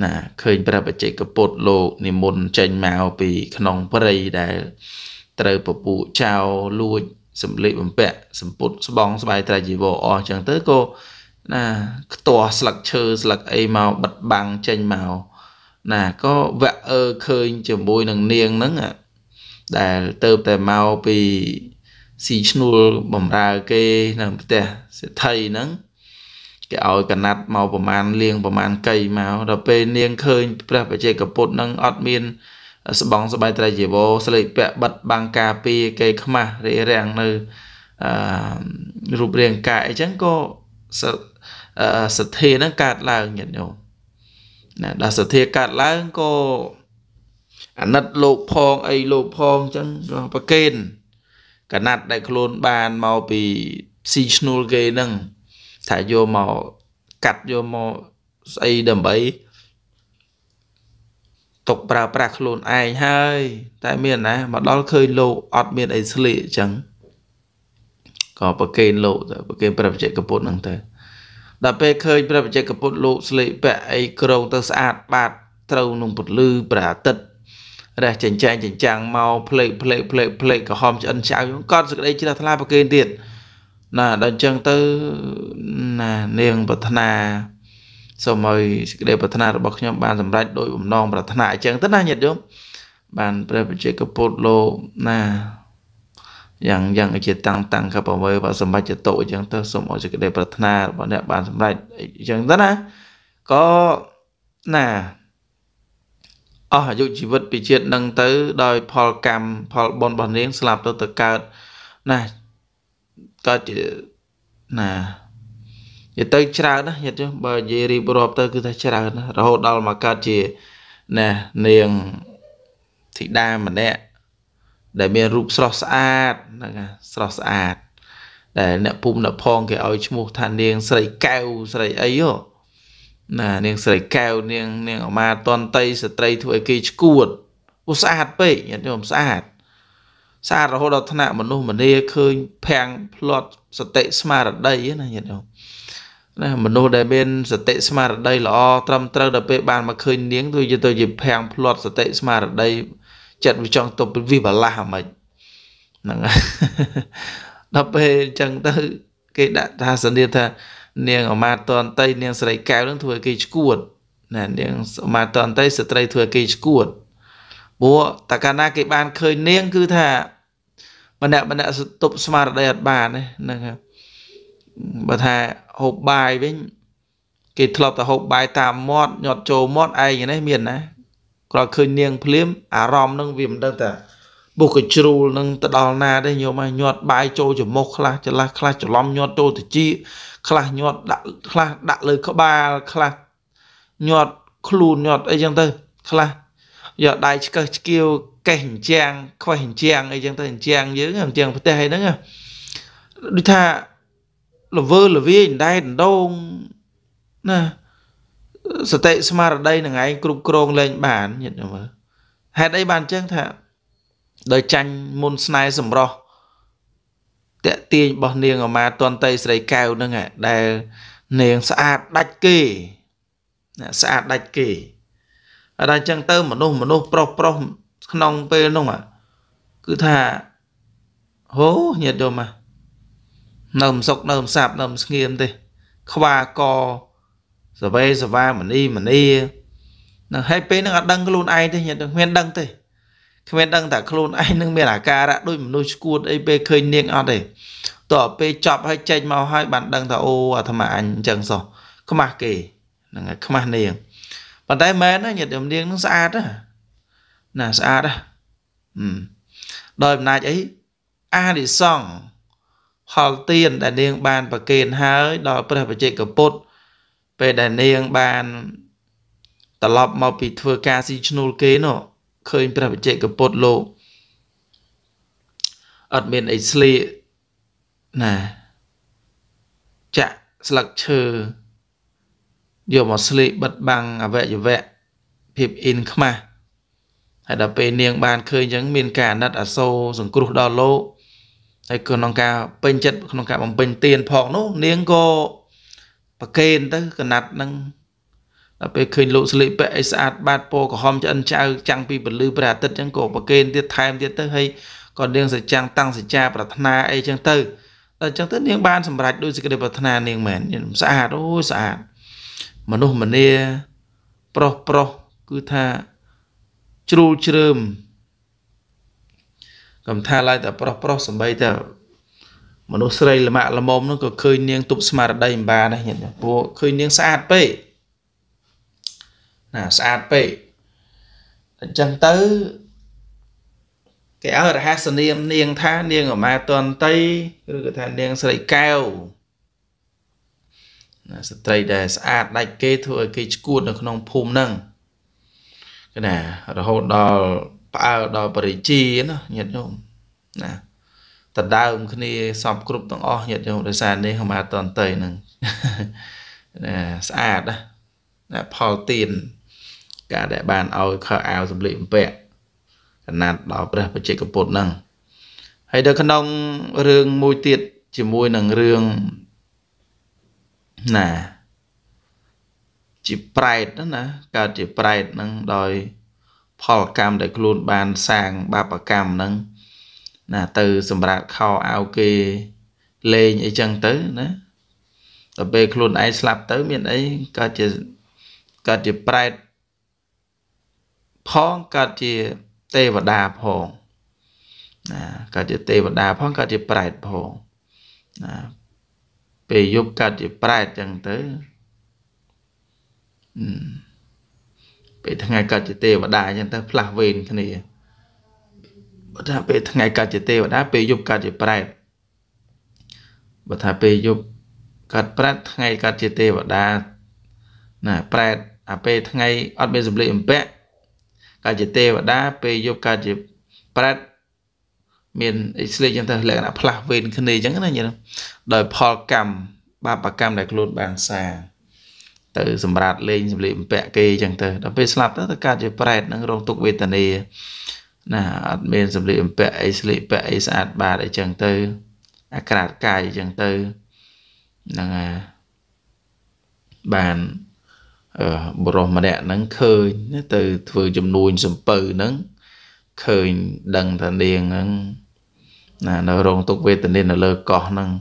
ណាឃើញព្រះបច្ចេកពុទ្ធលោកនិមន្តចេញមកពីក្នុងព្រៃដែលត្រូវពពុះចៅលួចសម្លៀកបំពាក់សម្ពុត ស្បងស្បាយត្រៃជីវរអស់ចឹងទៅក៏ណាខ្ទាស់ស្លឹកឈើស្លឹកអីមកបិទបាំងចេញមកណាក៏វាក់អើឃើញជាមួយនឹងនាងហ្នឹងដែលទៅតែមកពីស៊ីឈ្នួលបំរើគេនៅផ្ទះសេដ្ឋីហ្នឹងគេឲ្យកណាត់មកប្រមាណលៀងប្រមាណកៃមកដល់ពេលនាងឃើញព្រះបច្ចេកពុទ្ធនឹងអត់មានស្បង់ស្បៃត្រៃជីវរស្លេកពាក់បិទបាំងការពារគេខ្មាស់រារាំងនៅអឺរូបរាងកាយអញ្ចឹងក៏សទ្ធានឹងកើតឡើងញាតិញោមណាដល់សទ្ធាកាត់ឡើងក៏អាណិតលោកផងអីលោកផងអញ្ចឹងប្រកេនកណាត់ដែលខ្លួនបានមកពីស៊ីឈ្នួលគេហ្នឹងថាយកមកកាត់យកមកស្អីដើម្បីຕົកប្រើប្រាស់ខ្លួនឯងហើយតែមានណាមកដល់ឃើញលោកអត់មានអីស្លៀកអញ្ចឹងក៏ប្រកេនលោកទៅប្រកេនប្រតិជិកពុទ្ធហ្នឹងទៅដល់ពេលឃើញព្រះបច្ចេកពុទ្ធលោកស្លេកពាក់អីក្រងទៅស្អាតបាទត្រូវនឹងពន្លឺព្រះអាទិត្យរះចិញ្ចែងចិញ្ចាំងមកផ្លេកផ្លេកផ្លេកផ្លេកក្រហមឆ្អិនឆៅកត់សេចក្តីជ្រះថ្លាប្រគេនទៀតណាដល់អញ្ចឹងទៅណានាងប្រាថ្នាសូមឲ្យសេចក្តីប្រាថ្នារបស់ខ្ញុំបាន សម្រេចដោយបំណងប្រាថ្នាអញ្ចឹងទៅណាញាតិញោមបានព្រះបច្ចេកពុទ្ធលោកណាយ៉ាងយ៉ាងជាតាំងតាំងកបវេវសម្បច្ចតុអញ្ចឹងទៅសូមឲ្យសេចក្តីប្រាថ្នារបស់អ្នកបានសម្រេចអញ្ចឹងទៅណាក៏ណាអស់អាយុជីវិតពីជាតិនឹងទៅដោយផលកម្មផលបុណ្យរបស់នាងស្លាប់ទៅទៅកើតណាកើតជាណានិយាយទៅច្រើនណាញាតិចុះបើនិយាយរៀបរាប់ទៅ គឺថាច្រើនណារហូតដល់មកកើតជាណានាងធីតាម្នាក់ដែលមានរូបស្រស់ស្អាតហ្នឹងស្រស់ស្អាតដែលអ្នកភូមិអ្នកផង គេឲ្យឈ្មោះថានាង ស្រីកែវស្រីអីហ៎ណា នាងស្រីកែវនាង នាងអាមាតន្តីស្ត្រីធ្វើឲ្យគេឈួតអូស្អាតពេកញាតិញោមស្អាតស្អាតរហូតដល់ថ្នាក់មនុស្សម្នាឃើញភាំងផ្លត់សតិស្មារតីណាញាតិញោមណាមនុស្សដែលមានសតិស្មារតីល្អត្រឹមត្រូវដល់ពេលបានមកឃើញនាងទៅយទៅជាភាំងផ្លត់សតិស្មារតីចិត្តវាចង់ទប់វាបលាស់ហ្មងហ្នឹងដល់ពេលអញ្ចឹងទៅគេដាក់ថាសន្និដ្ឋាននាងអមាតន្តី នាងស្រីកែវនឹងធ្វើគេឈួតណានាងអមាតន្តីស្ត្រីធ្វើគេឈួតព្រោះតកាលណាគេបានឃើញនាងគឺថាម្នាក់ម្នាក់ទប់ស្មារតីអត់បានហ្នឹងបើថាហូបបាយវិញគេធ្លាប់តែហូបបាយតាមមាត់ញាត់ចូលមាត់ឯងនេះមានណាគ្រាន់ឃើញនាង ភ្លាម អារម្មណ៍នឹងវាមិនដឹងតែបុកកជ្រូលនឹងទៅដល់ណាទេញោមឲ្យញាត់បាយចូលច្រមុះខ្លះច្រឡះខ្លះច្រឡំញាត់ចូលទៅជីខ្លះញាត់ដាក់ខ្លះដាក់លើក្បាលខ្លះញាត់ខ្លួនញាត់អីចឹងទៅខ្លះយកដៃឆ្កឹះឆ្កៀវកេះអញ្ចាំងខ្វេះអញ្ចាំងអីចឹងទៅអញ្ចាំងយើងអញ្ចាំងផ្ទះអីហ្នឹងដូចថាល្វើល្វាយដៃដណ្ដងណាសតិស្មារតីនឹងឯងគ្រប់គ្រងលែងបានញាតិមើលហេតុអីបានចឹងថាដោយចាញ់មុនស្នែសម្រោះតាក់ទាញរបស់នាងអាមាតន្តីស្រីកែវហ្នឹងដែលនាងស្អាតដាច់គេស្អាតដាច់គេតែអញ្ចឹងទៅមនុស្សមនុស្សប្រុសប្រុសក្នុងពេលនោះគឺថាហូញាតិយមនៅមិនសុកនៅមិនសាប់នៅមិនស្ងៀមទេ ខ្វាកសវេសវាមនីមនីនឹងហើយពេលនឹងអត់ដឹងខ្លួនឯងទេញាតិគ្មានដឹងទេគ្មានដឹងថាខ្លួនឯងនឹងមានអាការៈដូចមនុស្សស្គួតអីពេលឃើញនាងអត់ទេតោះពេលចប់ហើយចេញមកហើយបានដឹងថាអូអាត្មាអញអញ្ចឹងសោះខ្មាស់គេហ្នឹងហើយខ្មាស់នាងប៉ុន្តែមែនណាញាតិនាងនឹងស្អាតណាណាស្អាតណាដោយអំណាចអីអានិសង្ឃផលទានដែលនាង បានប្រគេនហើយដល់ព្រះបច្ចេកពុទ្ធពេលដែលនាងបានត្រឡប់មកពីធ្វើការស៊ីឈ្នួលគេនោះឃើញព្រះបច្ចេកពុទ្ធលោកអត់មានអីស្លៀកណាចាក់ស្លឹកឈើយកមកស្លៀកបិទបាំងអវយវៈភាពអ៊ីនខ្មាស់ហើយដល់ពេលនាង បានឃើញអញ្ចឹងមានការអាណិតអាសូរសង្គ្រោះដល់លោកហើយក្នុងការពេញចិត្តក្នុងការបំពេញទានផងនោះនាងក៏ប្រកេនទៅកណាត់នឹងដល់ពេលឃើញលោកស្លៀកពាក់ឲ្យស្អាតបាតពណ៌ក្រហមឆ្អិនឆៅចាំងពីពន្លឺព្រះអាទិត្យចឹងក៏ប្រកេនទៀតថែមទៀតទៅហើយក៏នាងសច្ចាំងតាំងសច្ចាប្រាថ្នាអីចឹងទៅដល់ចឹងទៅនាងបានសម្រេចដោយសេចក្តីប្រាថ្នានាងមែនស្អាតអូយស្អាតមនុស្សម្នាប្រុសប្រុសគឺថាជ្រូលជ្រើមកំថាឡើយតែប្រុសប្រុសសំបីតែមនុស្សស្រីល្មាក់ល្មមនោះក៏ឃើញនាង ទប់ស្មារតីម្បានដែរញាតិព្រោះឃើញនាងស្អាតពេកណាស្អាតពេកអញ្ចឹងទៅគេឲ្យរហស្សនាមនាងថានាងអមាតន្តីឬក៏ថានាងស្រីកែវណាស្ត្រីដែលស្អាតដាច់គេធ្វើឲ្យគេឈួតនៅក្នុងភូមិហ្នឹងណារហូតដល់ផ្អើដល់បរិជាណាញាតិញោមណាដដើមគ្នាសពគ្រប់ទាំងអស់ញាតិញោមដោយសារនេះខ្ញុំអាចតន្ត្រីនឹងស្អាតណាផលទៀនការដែលបានឲ្យខោអាវសម្លៀកបំពាក់កណាត់ដល់ព្រះបច្ចេកពុទ្ធហ្នឹងហើយនៅក្នុងរឿងមួយទៀតជាមួយនឹងរឿងណាជាប្រែតណាកើតជាប្រែតហ្នឹងដោយ ផលកម្មដែលខ្លួនបាន សាងបាបកម្មហ្នឹងណាទៅ សម្រាប់ខោអាវគេលេងអីចឹងទៅណាដល់ពេលខ្លួនឯងស្លាប់ទៅ មានអីកើតជាកើតជាប្រែតផងកើតជាទេវតាផងណាកើតជាទេវតាផងកើតជាប្រែតផងណាពេលយប់កើតជាប្រែតចឹងទៅ ពេលថ្ងៃកើតជាទេវតាចឹងទៅផ្លាស់វេនគ្នាបើថាពេលថ្ងៃកាត់ជាទេវតាពេលយប់កាត់ជាប្រែតបើថាពេលយប់កាត់ប្រែតថ្ងៃកាត់ជាទេវតាណាប្រែតអាពេលថ្ងៃអត់មានសម្លេចអំពាក់កាត់ជាទេវតាពេលយប់កាត់ជាប្រែតមានអីស្លេកចឹងទៅលក្ខណៈផ្លាស់វេនគ្នាចឹងណាយល់ដោយផលកម្មបាបកម្មដែលខ្លួនបានសាទៅ សម្រាប់លេងសម្លេចបំពាក់គេចឹងទៅដល់ពេលស្លាប់ទៅទៅកើតជាប្រែតនឹងរងទុក្ខវេទនាណាអត់មានសម្លៀកបំពាក់អីស្លៀកពាក់អីស្អាតបាតអីចឹងទៅអាក្រាតកាយអីចឹងទៅហ្នឹងហើយបានអឺបរោះម្នាក់ហ្នឹងឃើញទៅធ្វើចំនួនសំពៅហ្នឹងឃើញដឹងថានាងហ្នឹងណានៅរងទុកវេទនានៅលើកោះហ្នឹង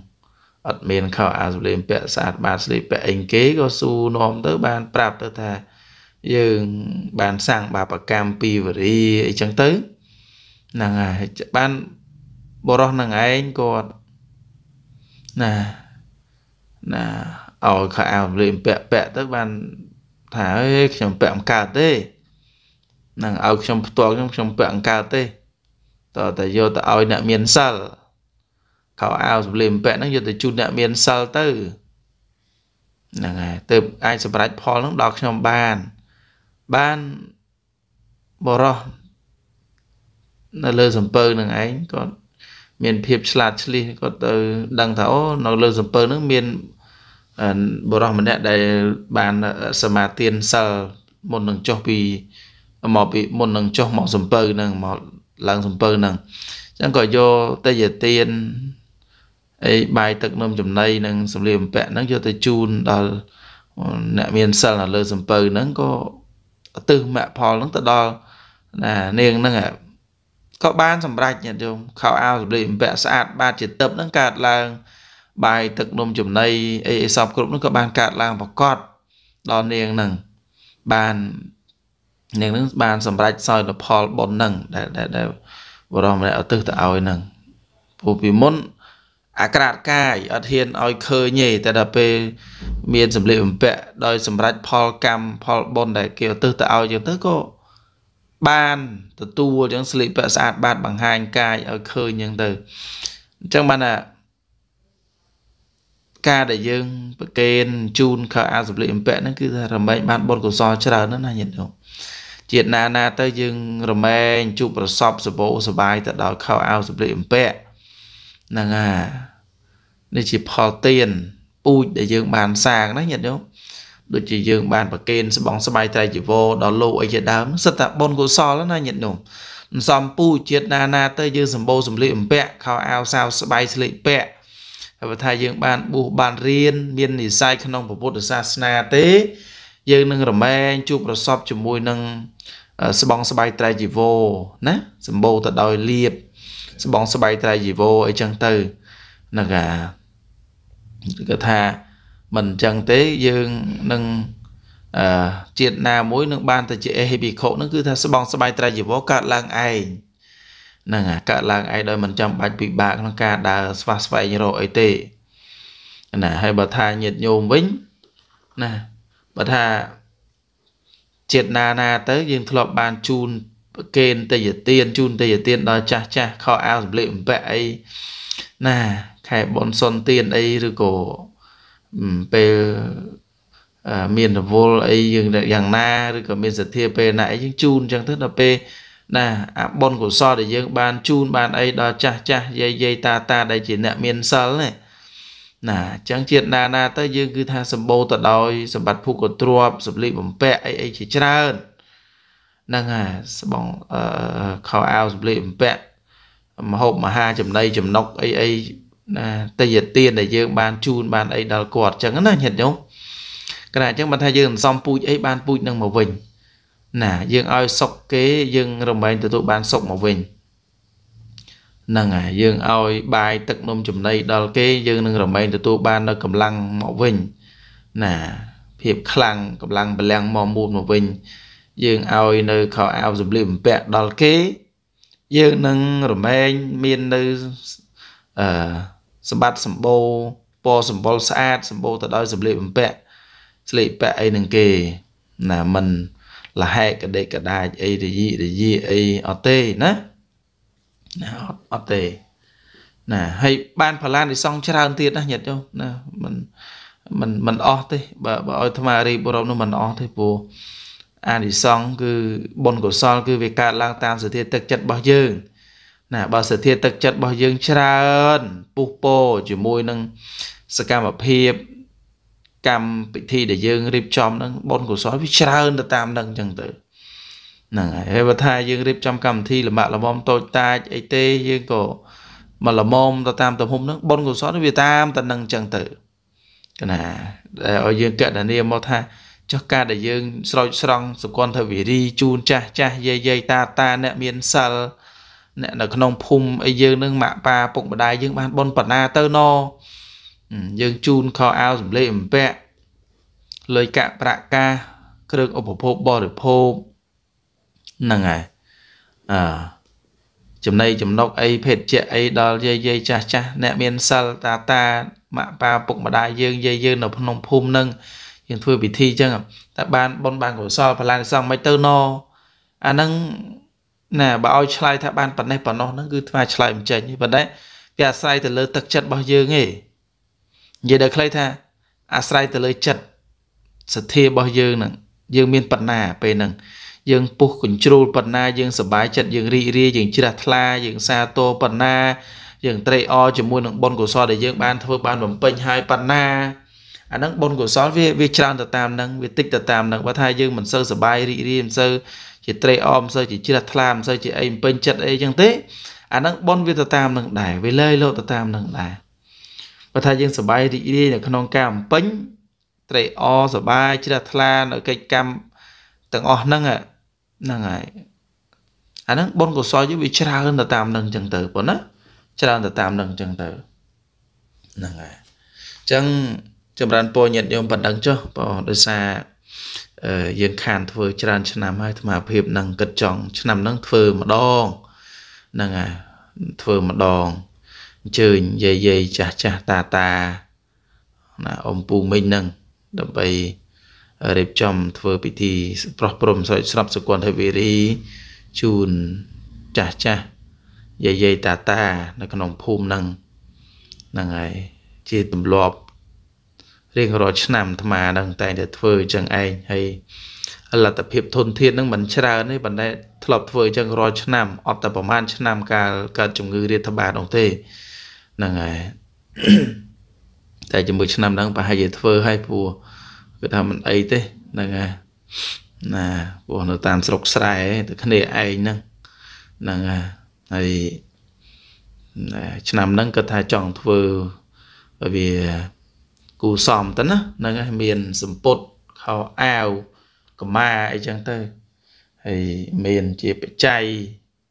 អត់មានខោអាវសម្លៀកបំពាក់ស្អាត បាតស្លៀកពាក់អីគេក៏ស៊ូនាំទៅ បានប្រាប់ទៅថាយើងបានសាងបាបកម្មពីវរីអីចឹងទៅហ្នឹងហើយបានបរោះនឹងឯងគាត់ណាណាឲ្យខោអាវលេងពាក់ពាក់ទៅបានថាអើយខ្ញុំពាក់អង្កើតទេ នឹងឲ្យខ្ញុំផ្ទាល់ខ្ញុំខ្ញុំពាក់អង្កើតទេតើតែយកទៅឲ្យអ្នកមានសិលខោអាវសម្លេងពាក់ហ្នឹងយកទៅជូនអ្នកមានសិលទៅហ្នឹងហើយទៅអាចសម្រេចផលហ្នឹងដល់ខ្ញុំបានបានបរោះនៅលើសំពៅនឹងឯងគាត់មានភាពឆ្លាតឆ្លៀសគាត់ទៅដឹងថាអូនៅលើសំពៅនឹងមានបុរសម្នាក់ដែលបានសមាទានសិលមុននឹងចុះពីមកពីមុននឹងចុះមកសំពៅហ្នឹងមកឡើងសំពៅហ្នឹងអញ្ចឹងក៏យកតិយទានអីបាយទឹកនំចំណីនិង សម្លៀកបំពាក់ហ្នឹងយកទៅជូនដល់អ្នកមានសិលនៅលើសំពៅហ្នឹងក៏ទឹះមគ្គផលហ្នឹងទៅដល់ណានាងហ្នឹងក៏បានសម្រេចញាតិយោមខោអាវសម្លៀកបំពាក់ស្អាត បាទជាទឹកនឹងកើតឡើង បាយទឹកនំចំណីអីអីសពគ្រប់នោះក៏បានកើតឡើងប្រកបដល់នាងនឹងបាននាងនឹងបានសម្រេចសោយផលបុណ្យនឹងដែលដែលបរមម្នាក់ឧទ្ទិសទៅឲ្យនឹងព្រោះពីមុនអាក្រាតកាយអត់ហ៊ានឲ្យឃើញទេតែដល់ពេលមានសម្លៀកបំពាក់ដោយសម្រេចផលកម្មផលបុណ្យដែលគេឧទ្ទិសទៅឲ្យចឹងទៅក៏បានទទួលអញ្ចឹងស្លៀកពាក់ស្អាតបាតបង្ហាញកាយឲ្យឃើញអញ្ចឹងទៅអញ្ចឹងបានថាការដែលយើងប្រគេនជូនខោអាវសម្លៀកបំពាក់ហ្នឹងគឺថារមែងបានបុណ្យកុសលច្រើនណាស់ណាញាតិញោមជាតិណាណាទៅ យើងរមែងជួបប្រសពសបោសបាយទៅដល់ខោអាវសម្លៀកបំពាក់ហ្នឹងហើយនេះជាផលទានពូជដែលយើងបានសាងណាញាតិញោមដូចជាយើងបានប្រគេនស្បង់ស្បាយត្រៃជីវរដល់លោកអីជាដើមសិតតែបុណ្យកុសលណាញាតិញោមមិនសំពូជាតិណាណាទៅយើងសម្បូរសម្លៀកបំពាក់ខោអាវសាវស្បាយស្លៀកពាក់ហើយបើថាយើងបានបួសបានរៀនមាននិស័យក្នុងពុទ្ធសាសនាទេ យើងនឹងរមែងជួបប្រសពជាមួយនឹងស្បង់ស្បាយត្រៃជីវរណាសម្បូរទៅដោយលៀបស្បង់ស្បាយត្រៃជីវរអីចឹងទៅហ្នឹងអាគេថាមិនអញ្ចឹងទេយើងនឹងអឺជាតិណាមួយនឹងបានទៅជាអេហិភិក្ខុនឹងគឺ ថាស្បងស្បាយត្រៃជីវរកើតឡើងឯងហ្នឹងអាកើតឡើងឯងដោយមិនចាំបាច់ពិបាកក្នុងការដើរស្វះស្វែងរកអីទេណាហើយបើថាញាតញោមវិញណាបើថាជាតិណាណាទៅយើងធ្លាប់បានជូនកេណ្ឌតេយទានជូនតេយទានដល់ចាស់ចាស់ខោអាវសម្លៀកបំពាក់អីណាខែបនសុនទានអីឬក៏ពេលមានរវល់អីយើងយ៉ាងណាឬក៏មានសទ្ធាពេលណាអីយើងជូនអញ្ចឹងទៅដល់ពេលណា អាបុណ្យកុសលដែលយើងបានជូនបានអីដល់ចាស់ចាស់យាយយាយតាតាដែលជាអ្នកមានសិលណាណាអញ្ចឹងជាតិណាណាទៅយើងគឺថាសម្បូរទៅដោយសម្បត្តិភូកទ្របសម្លៀកបំពាក់អីអីជាច្រើនហ្នឹងហើយស្បងខោអាវសម្លៀកបំពាក់មហូបមហាចំណីចំណុកអីអីណាតយទានដែលយើងបានជូនបានអីដល់គាត់អញ្ចឹងណាញាតិញោមគណៈអញ្ចឹងបើថាយើងសំពូជអីបានពូជនឹងមកវិញណាយើងឲ្យសុកគេយើងរមែងទទួលបានសុកមកវិញហ្នឹងហើយយើងឲ្យបាយទឹកនំចំណីដល់គេយើងនឹងរមែងទទួលបាននៅកម្លាំងមកវិញណាភាពខ្លាំងកម្លាំងពលាំងមកមួនមកវិញយើងឲ្យនៅខោអាវសម្លៀកបំពាក់ដល់គេ យើងនឹងរមែងមាននៅអឺសម្បត្តិសម្បូរពណ៌សម្បុរស្អាតសម្បូរទៅដោយសម្លៀកបំពាក់ស្លៀកពាក់អីនឹងគេណាមិនលហែកកដេកកដាចអីរយីរយីអីអត់ទេណាណាអត់អត់ទេណាហើយបានផលាននិសងច្រើនទៀតណាញាតិយោណាមិនមិនមិនអស់ទេបើបើឲ្យអាត្មារីបរមនោះមិនអស់ទេព្រោះអានិសងគឺបុណ្យកុសលគឺវាកើតឡើងតាមសទ្ធាទឹកចិត្តរបស់យើងណាបើសទ្ធាទឹកចិត្តរបស់យើងច្រើនពុះពោជាមួយនឹងសកម្មភាព កម្មពិធីដែលយើងរៀបចំហ្នឹងបុណ្យកុសលវាច្រើនទៅតាមហ្នឹងអញ្ចឹងទៅហ្នឹងហើយហើយបើថាយើងរៀបចំកម្មវិធីលំបាក់លំមតូចតាចអីទេយើងក៏មកលំមទៅតាមទំហំហ្នឹងបុណ្យកុសលវាតាមតែនឹងអញ្ចឹងទៅកណាដែលឲ្យយើងកណនាមកថាចុះការ ដែលយើងស្រោចស្រង់សុគន្ធវិរីជូនចាស់ចាស់យាយយាយតាតាអ្នកមានសិល្ប៍អ្នកនៅក្នុងភូមិអីយើងនឹងម៉ាក់ប៉ាពុកម្ដាយយើងបានបនបណ្ណាទៅណយើងជូនខោអាវសម្លៀកបំពាក់លុយកាក់ប្រាក់កាសគ្រឿងឧបភោគបរិភោគហ្នឹងហើយអឺចំណីចំណុកអីភេទជាអីដល់យាយយាយចាស់ចាស់អ្នកមានសិលតាតាម៉ាក់ប៉ាពុកម្ដាយយើងយាយយើងនៅក្នុងភូមិនឹងយើងធ្វើពិធីអញ្ចឹងតែបានបនបានកុសលបលានិសង្ឃមិនទៅណអាហ្នឹងណាបើឲ្យឆ្លើយថាបានប៉ុណ្ណេះប៉ុណ្ណោះហ្នឹងគឺថ្មឆ្លើយមិនចេញទេប៉ុន្តែវាអាស្រ័យទៅលើទឹកចិត្តរបស់យើងឯងនិយាយដល់ខ្លីថាអាស្រ័យទៅលើចិត្តសទ្ធារបស់យើងហ្នឹងយើងមានប៉ុណ្ណា ពេលហ្នឹង យើងពុះកញ្ជ្រោលប៉ុណ្ណាយើងសบายចិត្តយើងរីករាយយើងជ្រះថ្លាយើងសាទរប៉ុណ្ណាយើងត្រេកអរជាមួយនឹងបុណ្យកុសលដែលយើងបានធ្វើបានបំពេញហើយប៉ុណ្ណាអាហ្នឹងបុណ្យកុសលវាវាច្រើនទៅតាមហ្នឹងវាតិចទៅតាមហ្នឹងបើថាយើងមិនសូវសបាយរីករាយមិនសូវជាត្រេកអរមិនសូវជាជ្រះថ្លាមិនសូវជាអីពេញចិត្តអីចឹងទេអាហ្នឹងបុណ្យវាទៅតាមហ្នឹងដែរវាលើយលោទៅតាមហ្នឹងដែរបើថាយើងសបាយរីករាយនៅក្នុងការបំពេញត្រេកអរសបាយជ្រះថ្លានៅកិច្ចកម្មទាំងអស់ហ្នឹងហ្នឹងហើយអាហ្នឹងបុណ្យកុសលយើងវាច្រើនទៅតាមហ្នឹងចឹងទៅប៉ុណ្ណាច្រើនទៅតាមហ្នឹងចឹងទៅហ្នឹងហើយអញ្ចឹងចម្រើនពរញាតិញោមបណ្ដឹងចុះបងដោយសារយើងខាន ធ្វើ ច្រើន ឆ្នាំហើយអាត្មាភាពនឹងគិតចង់ឆ្នាំនឹងធ្វើម្ដងហ្នឹងហើយធ្វើម្ដងអញ្ជើញយាយយាយចាស់ចាស់តាតាណាអ៊ំពូមីងហ្នឹងដើម្បីរៀបចំធ្វើពិធីប្រោះព្រំស្រោចស្រពសុគន្ធវេរីជូនចាស់ចាស់យាយយាយតាតា នៅក្នុងភូមិហ្នឹងហ្នឹងហើយជាទម្លាប់រៀងរាល់ឆ្នាំអាត្មានឹងតែងតែធ្វើអញ្ចឹងឯងហើយលទ្ធភាពធនធាននឹងមិនច្រើនទេបណ្ដែធ្លាប់ធ្វើអញ្ចឹងរាល់ឆ្នាំអត់តែប្រហែលឆ្នាំកាលកើតជំងឺរាតត្បាតនោះទេហ្នឹងហើយតែជាមួយឆ្នាំហ្នឹងប្រហែលជាធ្វើឲ្យពូគឺថាមិនអីទេហ្នឹងហើយណាពូនៅតាមស្រុកស្រែតែគ្នាឯងហ្នឹងហ្នឹងហើយហើយឆ្នាំហ្នឹងគាត់ថាចង់ធ្វើវាគូសំទៅណាហ្នឹងហើយមានសម្ពុតខោអាវកម៉ាអីចឹងទៅហើយមានជាបច្ច័យ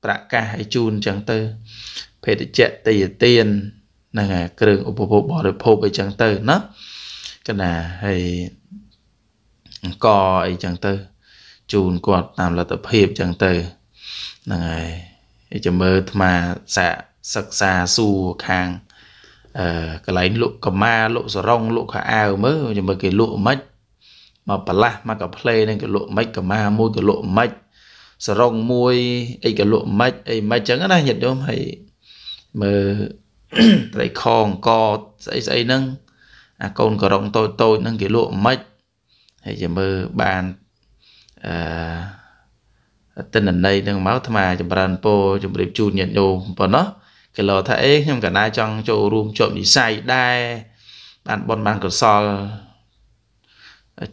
ប្រកាសឲ្យជូនចឹងទៅ ភេទជ្ជៈតិយទានហ្នឹងហើយគ្រឿងឧបភោគបរិភោគអីចឹងទៅណាកណាហើយអង្គអីចឹងទៅ ជូនគាត់តាមលទ្ធភាពចឹងទៅហ្នឹងហើយចាំមើលអាត្មាសាកសិក្សាសួរខាងអឺកន្លែងលក់កម៉ាលក់សរងលក់ខោអាវមើលមើលគេលក់មិនមកប្រឡាស់មកកាផ្លេនឹងគេលក់មិនកម៉ាមួយគេលក់មិនសរងមួយអីគេលក់មិនអីមិនចឹងណាញាតិញោមហើយមើលត្រីខងកស្អីស្អីហ្នឹងអាកូនករងតូចតូចហ្នឹងគេលក់មិនហើយជាមើលបានអឺតិន្នន័យនឹងមកអាត្មាចម្រើនពរជម្រាបជូនញាតិញោមប៉ុណ្ណោះគេលោថាអេខ្ញុំកណ្ដាលចង់ចូលរួមជាប់និស័យដែរបានបនបានកុសល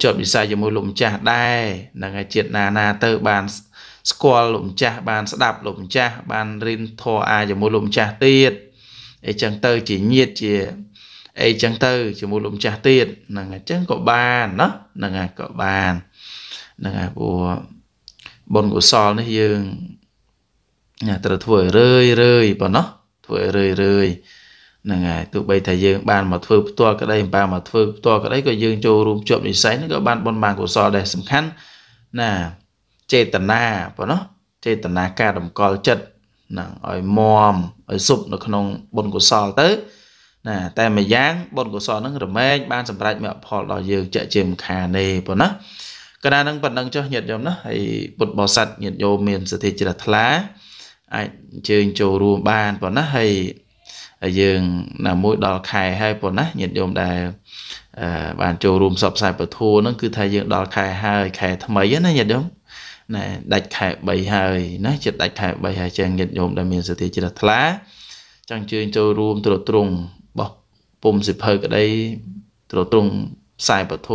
ជាប់និស័យជាមួយលោកម្ចាស់ដែរហ្នឹងហើយជាតិណាណាទៅបានស្គាល់លោកម្ចាស់បានស្ដាប់លោកម្ចាស់បានរៀនធម៌អាជាមួយលោកម្ចាស់ទៀតអីចឹងទៅជាញាតជាអីចឹងទៅជាមួយលោកម្ចាស់ទៀតហ្នឹងហើយចឹងក៏បានណោះហ្នឹងហើយក៏បានហ្នឹងហើយព្រោះបុណ្យកុសលនេះយើងត្រូវធ្វើរឿយរឿយប៉ុណ្ណោះធ្វើឲ្យរឿយរឿយហ្នឹងហើយទោះបីថាយើងបានមកធ្វើផ្ទាល់ក្តីបានមកធ្វើផ្ទាល់ក្តីក៏យើងចូលរួមជាប់និស័យហ្នឹងក៏បានបនបានកុសលដែរសំខាន់ណាចេតនាប៉ុណ្ណោះចេតនាការតម្កល់ចិត្តហ្នឹងឲ្យមមឲ្យសុបនៅ ក្នុងបុណ្យកុសលទៅ ណា តែម្យ៉ាងបុណ្យកុសលហ្នឹងរមែងបានសម្រេចមគ្គផលដល់យើងជាក់ជាមខានេប៉ុណ្ណាកណ្ដាលនឹងប៉ុណ្ណឹងចុះញាតិញោមណាហើយពុទ្ធបរិស័ទញាតិញោមមានសទ្ធាជ្រះថ្លាអាចអញ្ជើញចូលរួមបានប៉ុណ្ណាហើយយើងណាមួយដល់ខែហើយប៉ុណ្ណាញាតិញោមដែល បានចូលរួមសបផ្សាយពធហ្នឹងគឺថាយើង ដល់ខែហើយខែថ្មីណាញាតិញោមណែដាច់ខែ3ហើយណាចិត្តដាច់ខែ3ហើយចឹងញាតិញោមដែលមានសតិជ្រះថ្លាចង់ជើញចូលរួមទ្រទ្រង់បោះពុំសិភើក្តីទ្រទ្រង់ផ្សាយពធ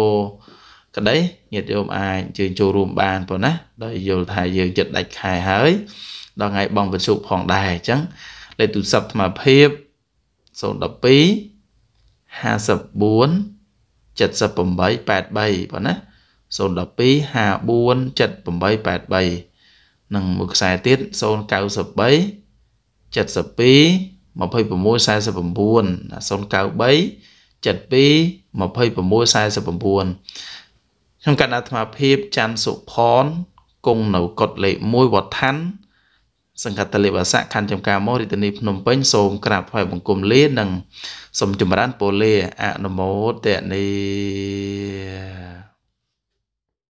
ក្តីញាតិញោមអាចជើញចូលរួមបានប៉ុណ្ណាដោយយល់ថាយើងចិត្តដាច់ខែហើយដល់ថ្ងៃបងវិទ្យុផងដែរអញ្ចឹងលេខទូរស័ព្ទអាភាព012 54 7883ប៉ុណ្ណា012 54 7883និងមួយខ្សែទៀត093 72 2649 093 72 2649ខ្ញុំកណ្ដាអាត្មាភាពច័ន្ទសុផនគង់នៅកុដលេខ1វត្តឋានសង្កាត់តលេបាស័កខណ្ឌចំការមករាជធានីភ្នំពេញសូមក្រាបថ្វាយបង្គំលានិងសូមចម្រើនពរលាអនុមោទនី